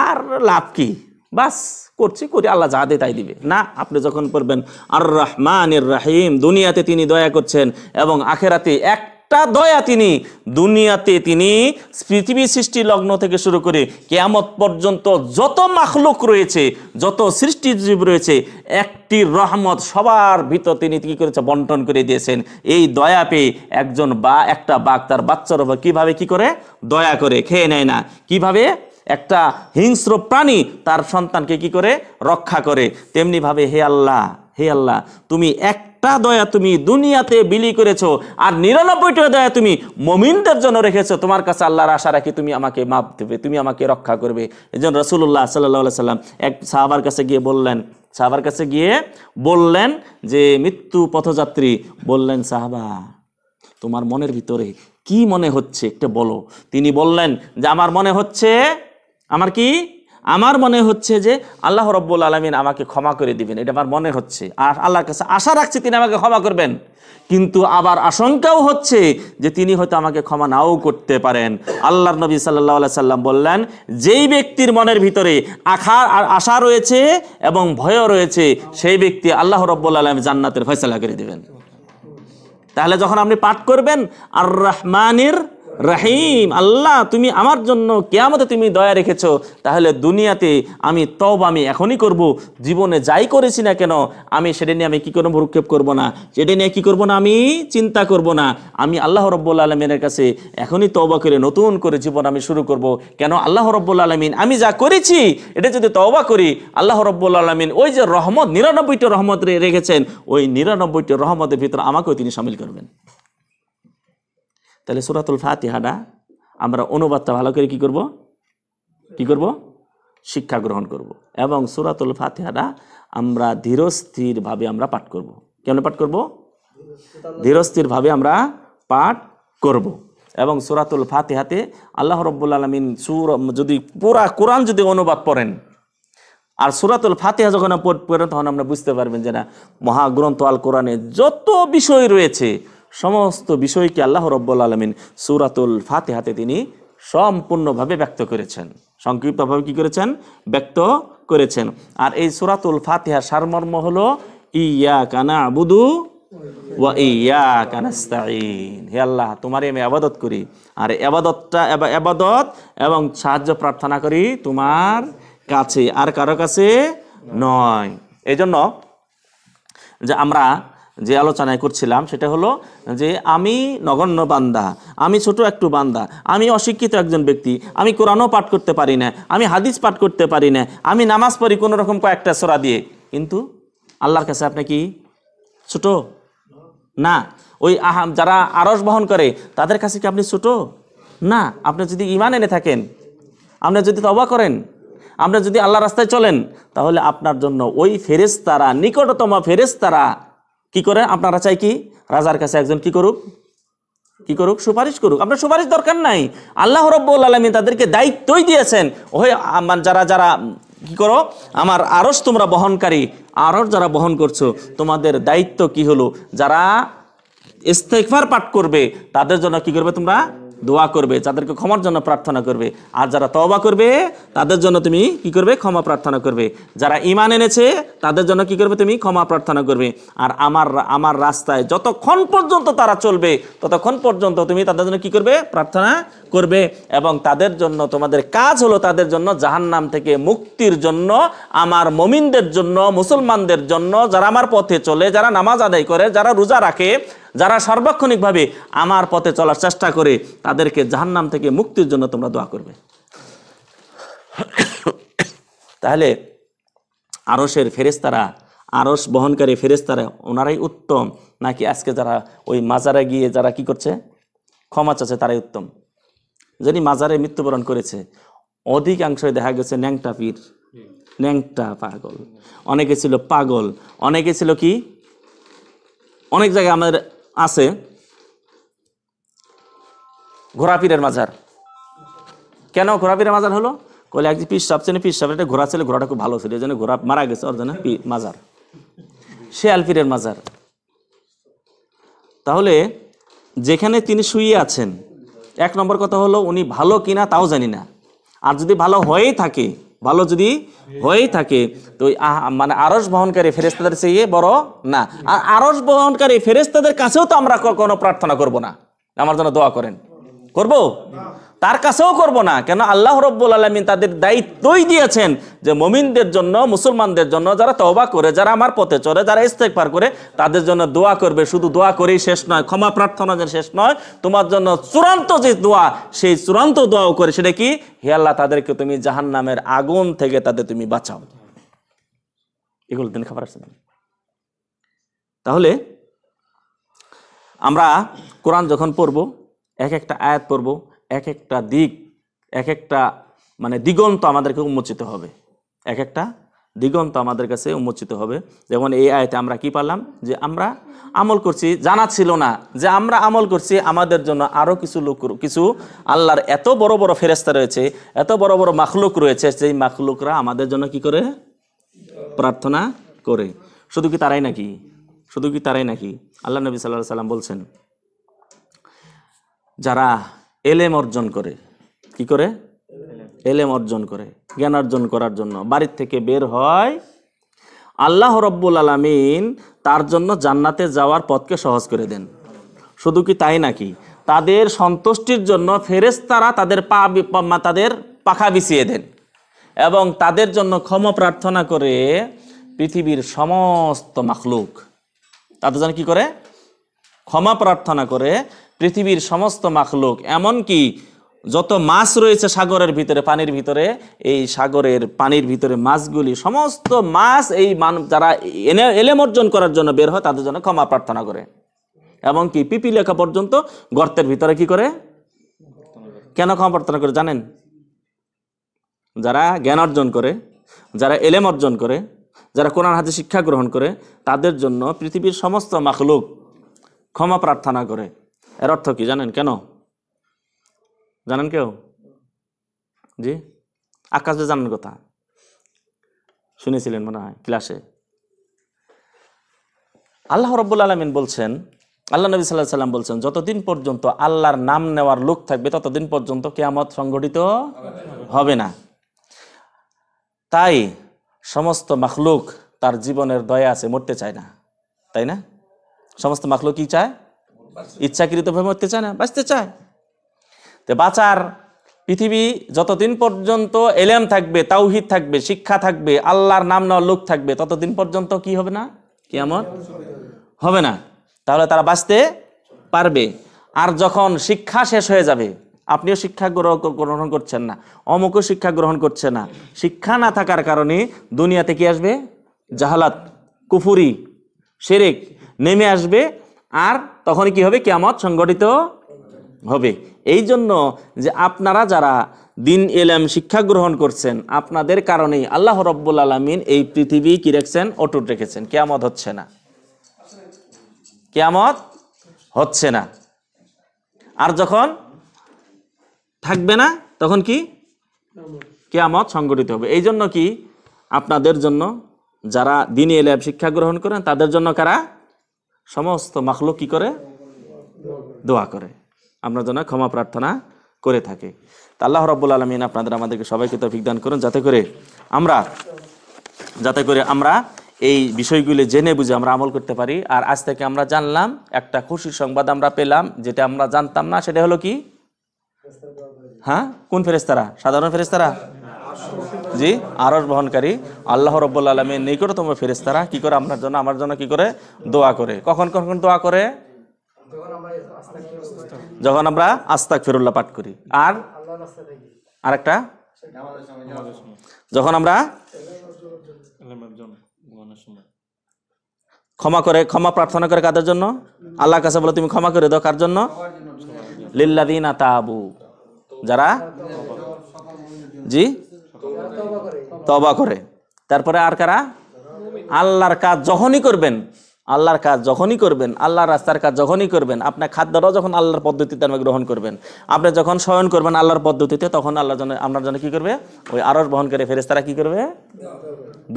আর লাভ কি বাস করছি করি আল্লাহ যা দে তাই দিবে না আপনি যখন পড়বেন আর রহমান রাহিম দুনিয়াতে তিনি দয়া করছেন এবং আখেরাতে এক একটা দয়া তিনি দুনিয়াতে তিনি পৃথিবী সৃষ্টি লগ্ন থেকে শুরু করে কেয়ামত পর্যন্ত যত মাখলুক রয়েছে যত সৃষ্টিজীব রয়েছে একটি রহমত সবার ভিতর তিনি কি করেছে বন্টন করে দিয়েছেন এই দয়া পেয়ে একজন বা একটা বাঘ তার বাচ্চার উপর কীভাবে কী করে দয়া করে খেয়ে নেয় না কিভাবে একটা হিংস্র প্রাণী তার সন্তানকে কি করে রক্ষা করে তেমনিভাবে হে আল্লাহ হে আল্লাহ তুমি এক একটা দয়া তুমি দুনিয়াতে বিলি করেছো আর নিরানব্বইটা দয়া তুমি মমিনদের জন্য রেখেছো তোমার কাছে আল্লাহর আশা রাখি তুমি আমাকে মাপ দেবে তুমি আমাকে রক্ষা করবে এই জন্য রসুল্লাহ সাল্লাম এক সাহাবার কাছে গিয়ে বললেন সাহাবার কাছে গিয়ে বললেন যে মৃত্যু পথযাত্রী বললেন সাহাবা তোমার মনের ভিতরে কি মনে হচ্ছে একটা বলো তিনি বললেন যে আমার মনে হচ্ছে আমার কি আমার মনে হচ্ছে যে আল্লাহ রব্বুল আলমিন আমাকে ক্ষমা করে দিবেন এটা আমার মনে হচ্ছে আর আল্লাহর কাছে আশা রাখছে তিনি আমাকে ক্ষমা করবেন কিন্তু আবার আশঙ্কাও হচ্ছে যে তিনি হয়তো আমাকে ক্ষমা নাও করতে পারেন আল্লাহ নবী সাল্লা সাল্লাম বললেন যেই ব্যক্তির মনের ভিতরে আখা আর আশা রয়েছে এবং ভয়ও রয়েছে সেই ব্যক্তি আল্লাহ রব্বুল আলম জান্নাতের ফয়সলা করে দেবেন তাহলে যখন আপনি পাঠ করবেন আর রহমানের রাহিম আল্লাহ তুমি আমার জন্য কেয়ামতে তুমি দয়া রেখেছো তাহলে দুনিয়াতে আমি তব আমি এখনই করব জীবনে যাই করেছি না কেন আমি সেটা নিয়ে আমি কী কোনো ভ্রক্ষেপ করবো না সেটা নিয়ে কী করবো না আমি চিন্তা করব না আমি আল্লাহ রব্বুল আলমিনের কাছে এখনই তবা করে নতুন করে জীবন আমি শুরু করব কেন আল্লাহ রব্বুল আলমিন আমি যা করেছি এটা যদি তবা করি আল্লাহ রব্বুল আলমিন ওই যে রহমত নিরানব্বইটি রহমত রেখেছেন ওই নিরানব্বইটি রহমতের ভিতরে আমাকেও তিনি সামিল করবেন তাহলে সুরাতুল ফাতিহাটা আমরা অনুবাদটা ভালো করে কি করব কি করব শিক্ষা গ্রহণ করব। এবং সুরাতুল ফাতিহাটা আমরা ধীরস্থিরভাবে আমরা পাঠ করব। কেমন পাঠ করব ধীরস্থিরভাবে আমরা পাঠ করব। এবং সুরাতুল ফাতিহাতে আল্লাহ রব্বুল আলমিন সুর যদি পুরা কোরআন যদি অনুবাদ পড়েন আর সুরাতুল ফাতিহা যখন পড়েন তখন আমরা বুঝতে পারবেন যে না মহাগ্রন্থ আল কোরআনে যত বিষয় রয়েছে সমস্ত বিষয়কে আল্লাহ রব্বুল আলমিন সুরাতুল ফাতেহাতে তিনি সম্পূর্ণভাবে ব্যক্ত করেছেন সংক্ষিপ্তভাবে কী করেছেন ব্যক্ত করেছেন আর এই সুরাতুল ফাতেহা সারমর্ম হল ইয়া কানা আবুদু ওয়া ইয়া কানাস্তাইন হে আল্লাহ তোমারই আমি আবাদত করি আর আবাদতটা আবাদত এবং সাহায্য প্রার্থনা করি তোমার কাছে আর কারো কাছে নয় এজন্য যে আমরা যে আলোচনায় করছিলাম সেটা হলো যে আমি নগণ্য বান্দা আমি ছোট একটু বান্দা আমি অশিক্ষিত একজন ব্যক্তি আমি কোরআনও পাঠ করতে পারি না আমি হাদিস পাঠ করতে পারি না আমি নামাজ পড়ি কোনো রকম কয়েকটা সরা দিয়ে কিন্তু আল্লাহর কাছে আপনি কি ছোট না ওই আহাম যারা আড়স বহন করে তাদের কাছে কি আপনি ছোট না আপনি যদি ইমান এনে থাকেন আপনি যদি তবা করেন আপনি যদি আল্লাহ রাস্তায় চলেন তাহলে আপনার জন্য ওই ফেরেস্তারা নিকটতম ফেরেস্তারা কি করে আপনারা চাই কি রাজার কাছে একজন কি করুক কি করুক সুপারিশ করুক আপনার সুপারিশ দরকার নাই আল্লাহ রব্বুল আলমী তাদেরকে দায়িত্বই দিয়েছেন ওই আমার যারা যারা কি করো আমার আরস তোমরা বহনকারী আরস যারা বহন করছো তোমাদের দায়িত্ব কি হলো যারা ইস্তেকফার পাঠ করবে তাদের জন্য কি করবে তোমরা দোয়া করবে যাদেরকে ক্ষমার জন্য প্রার্থনা করবে আর যারা তওবা করবে তাদের জন্য তুমি কি করবে ক্ষমা প্রার্থনা করবে যারা ইমান এনেছে তাদের জন্য কি করবে তুমি ক্ষমা প্রার্থনা করবে আর আমার আমার রাস্তায় যতক্ষণ পর্যন্ত তারা চলবে ততক্ষণ পর্যন্ত তুমি তাদের জন্য কি করবে প্রার্থনা করবে এবং তাদের জন্য তোমাদের কাজ হলো তাদের জন্য জাহান্নাম থেকে মুক্তির জন্য আমার মমিনদের জন্য মুসলমানদের জন্য যারা আমার পথে চলে যারা নামাজ আদায় করে যারা রোজা রাখে যারা সার্বক্ষণিকভাবে আমার পথে চলার চেষ্টা করে তাদেরকে জাহান্নাম থেকে মুক্তির জন্য তোমরা দোয়া করবে তাহলে আরসের ফেরেস্তারা আরস বহনকারী ফেরেস্তারা ওনারাই উত্তম নাকি আজকে যারা ওই মাজারে গিয়ে যারা কি করছে ক্ষমা চাচ্ছে তারাই উত্তম যিনি মাজারে মৃত্যুবরণ করেছে অধিকাংশই দেখা গেছে ন্যাংটা পীর ন্যাংটা পাগল অনেকে ছিল পাগল অনেকে ছিল কি অনেক জায়গায় আমাদের আছে ঘোড়াপীরের মাজার কেন ঘোড়াপীরের মাজার হলো কলে একদিন পিস সাপ চেনে পিস সাপের এটা ঘোড়া ছিল ঘোড়াটা খুব ভালো ছিল যেন ঘোরা ঘোড়া মারা গেছে ওর জন্য মাজার সে পীরের মাজার তাহলে যেখানে তিনি শুয়ে আছেন এক নম্বর কথা হলো উনি ভালো কিনা তাও জানি না আর যদি ভালো হয়েই থাকে ভালো যদি হয়েই থাকে তো মানে আরস বহনকারী ফেরেস্তাদের চেয়ে বড় না আর আরস বহনকারী ফেরেস্তাদের কাছেও তো আমরা কোনো প্রার্থনা করব না আমার জন্য দোয়া করেন করবো তার কাছেও করব না কেন আল্লাহ রব্বুল আলমিন তাদের দায়িত্বই দিয়েছেন যে মমিনদের জন্য মুসলমানদের জন্য যারা তবা করে যারা আমার পথে চলে যারা ইস্তেকবার করে তাদের জন্য দোয়া করবে শুধু দোয়া করেই শেষ নয় ক্ষমা প্রার্থনা যেন শেষ নয় তোমার জন্য চূড়ান্ত যে দোয়া সেই চূড়ান্ত দোয়াও করে সেটা কি হে আল্লাহ তাদেরকে তুমি জাহান নামের আগুন থেকে তাদের তুমি বাঁচাও এগুলো দিন খাবার আসছে তাহলে আমরা কোরআন যখন পড়ব এক একটা আয়াত পড়বো এক একটা দিক এক একটা মানে দিগন্ত আমাদেরকে উন্মোচিত হবে এক একটা দিগন্ত আমাদের কাছে উন্মোচিত হবে যেমন এই আয়তে আমরা কি পারলাম যে আমরা আমল করছি জানা ছিল না যে আমরা আমল করছি আমাদের জন্য আরও কিছু লোক কিছু আল্লাহর এত বড় বড় ফেরেস্তা রয়েছে এত বড় বড় মাখলুক রয়েছে সেই মাখলুকরা আমাদের জন্য কি করে প্রার্থনা করে শুধু কি তারাই নাকি শুধু কি তারাই নাকি আল্লাহ নবী সাল্লাহ সাল্লাম বলছেন যারা এলেম অর্জন করে কি করে এলেম অর্জন করে জ্ঞান অর্জন করার জন্য বাড়ির থেকে বের হয় আল্লাহ রব্বুল আলমিন তার জন্য জান্নাতে যাওয়ার পথকে সহজ করে দেন শুধু কি তাই নাকি তাদের সন্তুষ্টির জন্য ফেরেস্তারা তাদের পা তাদের পাখা বিছিয়ে দেন এবং তাদের জন্য ক্ষমা প্রার্থনা করে পৃথিবীর সমস্ত মাখলুক তাদের জন্য কী করে ক্ষমা প্রার্থনা করে পৃথিবীর সমস্ত মাখলুক এমনকি যত মাছ রয়েছে সাগরের ভিতরে পানির ভিতরে এই সাগরের পানির ভিতরে মাছগুলি সমস্ত মাছ এই মানব যারা এনে এলেম অর্জন করার জন্য বের হয় তাদের জন্য ক্ষমা প্রার্থনা করে এমনকি পিপি লেখা পর্যন্ত গর্তের ভিতরে কি করে কেন ক্ষমা প্রার্থনা করে জানেন যারা জ্ঞান অর্জন করে যারা এলেম অর্জন করে যারা কোরআন হাতে শিক্ষা গ্রহণ করে তাদের জন্য পৃথিবীর সমস্ত মাখলুক ক্ষমা প্রার্থনা করে এর অর্থ কি জানেন কেন জানেন কেউ জি আকাশ যে জানেন কথা শুনেছিলেন মনে হয় ক্লাসে আল্লাহ রব্বুল আলমিন বলছেন আল্লাহ নবী সাল্লাহ সাল্লাম বলছেন যতদিন পর্যন্ত আল্লাহর নাম নেওয়ার লোক থাকবে ততদিন পর্যন্ত কেয়ামত সংঘটিত হবে না তাই সমস্ত মাখলুক তার জীবনের দয়া আছে মরতে চায় না তাই না সমস্ত মাখলুক কি চায় ইচ্ছাকৃতভাবে মরতে চায় না বাঁচতে চায় তো বাঁচার পৃথিবী যতদিন পর্যন্ত এলেম থাকবে তাওহিদ থাকবে শিক্ষা থাকবে আল্লাহর নাম নেওয়ার লোক থাকবে ততদিন পর্যন্ত কি হবে না কেমন হবে না তাহলে তারা বাঁচতে পারবে আর যখন শিক্ষা শেষ হয়ে যাবে আপনিও শিক্ষা গ্রহণ করছেন না অমুকও শিক্ষা গ্রহণ করছে না শিক্ষা না থাকার কারণে দুনিয়াতে কি আসবে জাহালাত কুফুরি শেরেক নেমে আসবে আর তখন কি হবে কেয়ামত সংগঠিত হবে এই জন্য যে আপনারা যারা দিন এলাম শিক্ষা গ্রহণ করছেন আপনাদের কারণেই আল্লাহ রব্বুল আলমিন এই পৃথিবী কি রেখেছেন অটুট রেখেছেন কেয়ামত হচ্ছে না কেয়ামত হচ্ছে না আর যখন থাকবে না তখন কি কেয়ামত সংগঠিত হবে এই জন্য কি আপনাদের জন্য যারা দিন এলাম শিক্ষা গ্রহণ করেন তাদের জন্য কারা সমস্ত মাখলুক কি করে দোয়া করে আমরা যেন ক্ষমা প্রার্থনা করে থাকি তা আল্লাহ রব্বুল আলমিন আপনাদের আমাদেরকে সবাইকে তো বিজ্ঞান করুন যাতে করে আমরা যাতে করে আমরা এই বিষয়গুলি জেনে বুঝে আমরা আমল করতে পারি আর আজ থেকে আমরা জানলাম একটা খুশির সংবাদ আমরা পেলাম যেটা আমরা জানতাম না সেটা হলো কি হ্যাঁ কোন ফেরেস্তারা সাধারণ ফেরেস্তারা জি আরস বহনকারী আল্লাহ রব্বুল আলমের নিকটতম ফেরিস্তারা কি করে আপনার জন্য আমার জন্য কি করে দোয়া করে কখন কখন দোয়া করে যখন আমরা আস্তাক ফিরুল্লাহ পাঠ করি আর আর একটা যখন আমরা ক্ষমা করে ক্ষমা প্রার্থনা করে কাদের জন্য আল্লাহ কাছে বলে তুমি ক্ষমা করে দাও কার জন্য লিল্লাদিন আতাবু যারা জি তবা করে তারপরে আর কারা আল্লাহর কাজ যখনই করবেন আল্লাহর কাজ যখনই করবেন আল্লাহর রাস্তার কাজ যখনই করবেন আপনার খাদ্যটাও যখন আল্লাহর পদ্ধতিতে আপনি গ্রহণ করবেন আপনি যখন শয়ন করবেন আল্লাহর পদ্ধতিতে তখন আল্লাহর জন্য আপনার জন্য কী করবে ওই আরস বহন করে তারা কী করবে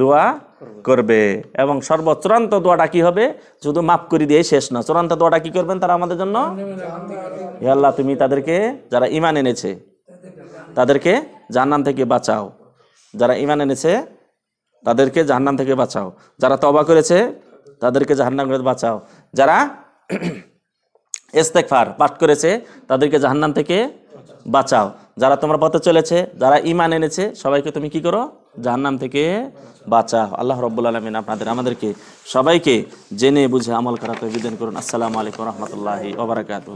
দোয়া করবে এবং সর্বচূড়ান্ত দোয়াটা কী হবে শুধু মাফ করে দিয়ে শেষ না চূড়ান্ত দোয়াটা কী করবেন তারা আমাদের জন্য হে আল্লাহ তুমি তাদেরকে যারা ইমান এনেছে তাদেরকে জান্নান থেকে বাঁচাও যারা ইমান এনেছে তাদেরকে জাহান্নাম থেকে বাঁচাও যারা তবা করেছে তাদেরকে জাহান্নাম থেকে বাঁচাও যারা ইস্তেকফার পাঠ করেছে তাদেরকে জাহান্নাম থেকে বাঁচাও যারা তোমার পথে চলেছে যারা ইমান এনেছে সবাইকে তুমি কি করো জাহান্নাম থেকে বাঁচাও আল্লাহ রব্বুল আলমিন আপনাদের আমাদেরকে সবাইকে জেনে বুঝে আমল করা তো বিধান করুন আসসালামু আলাইকুম রহমতুল্লাহি ওবরাকাত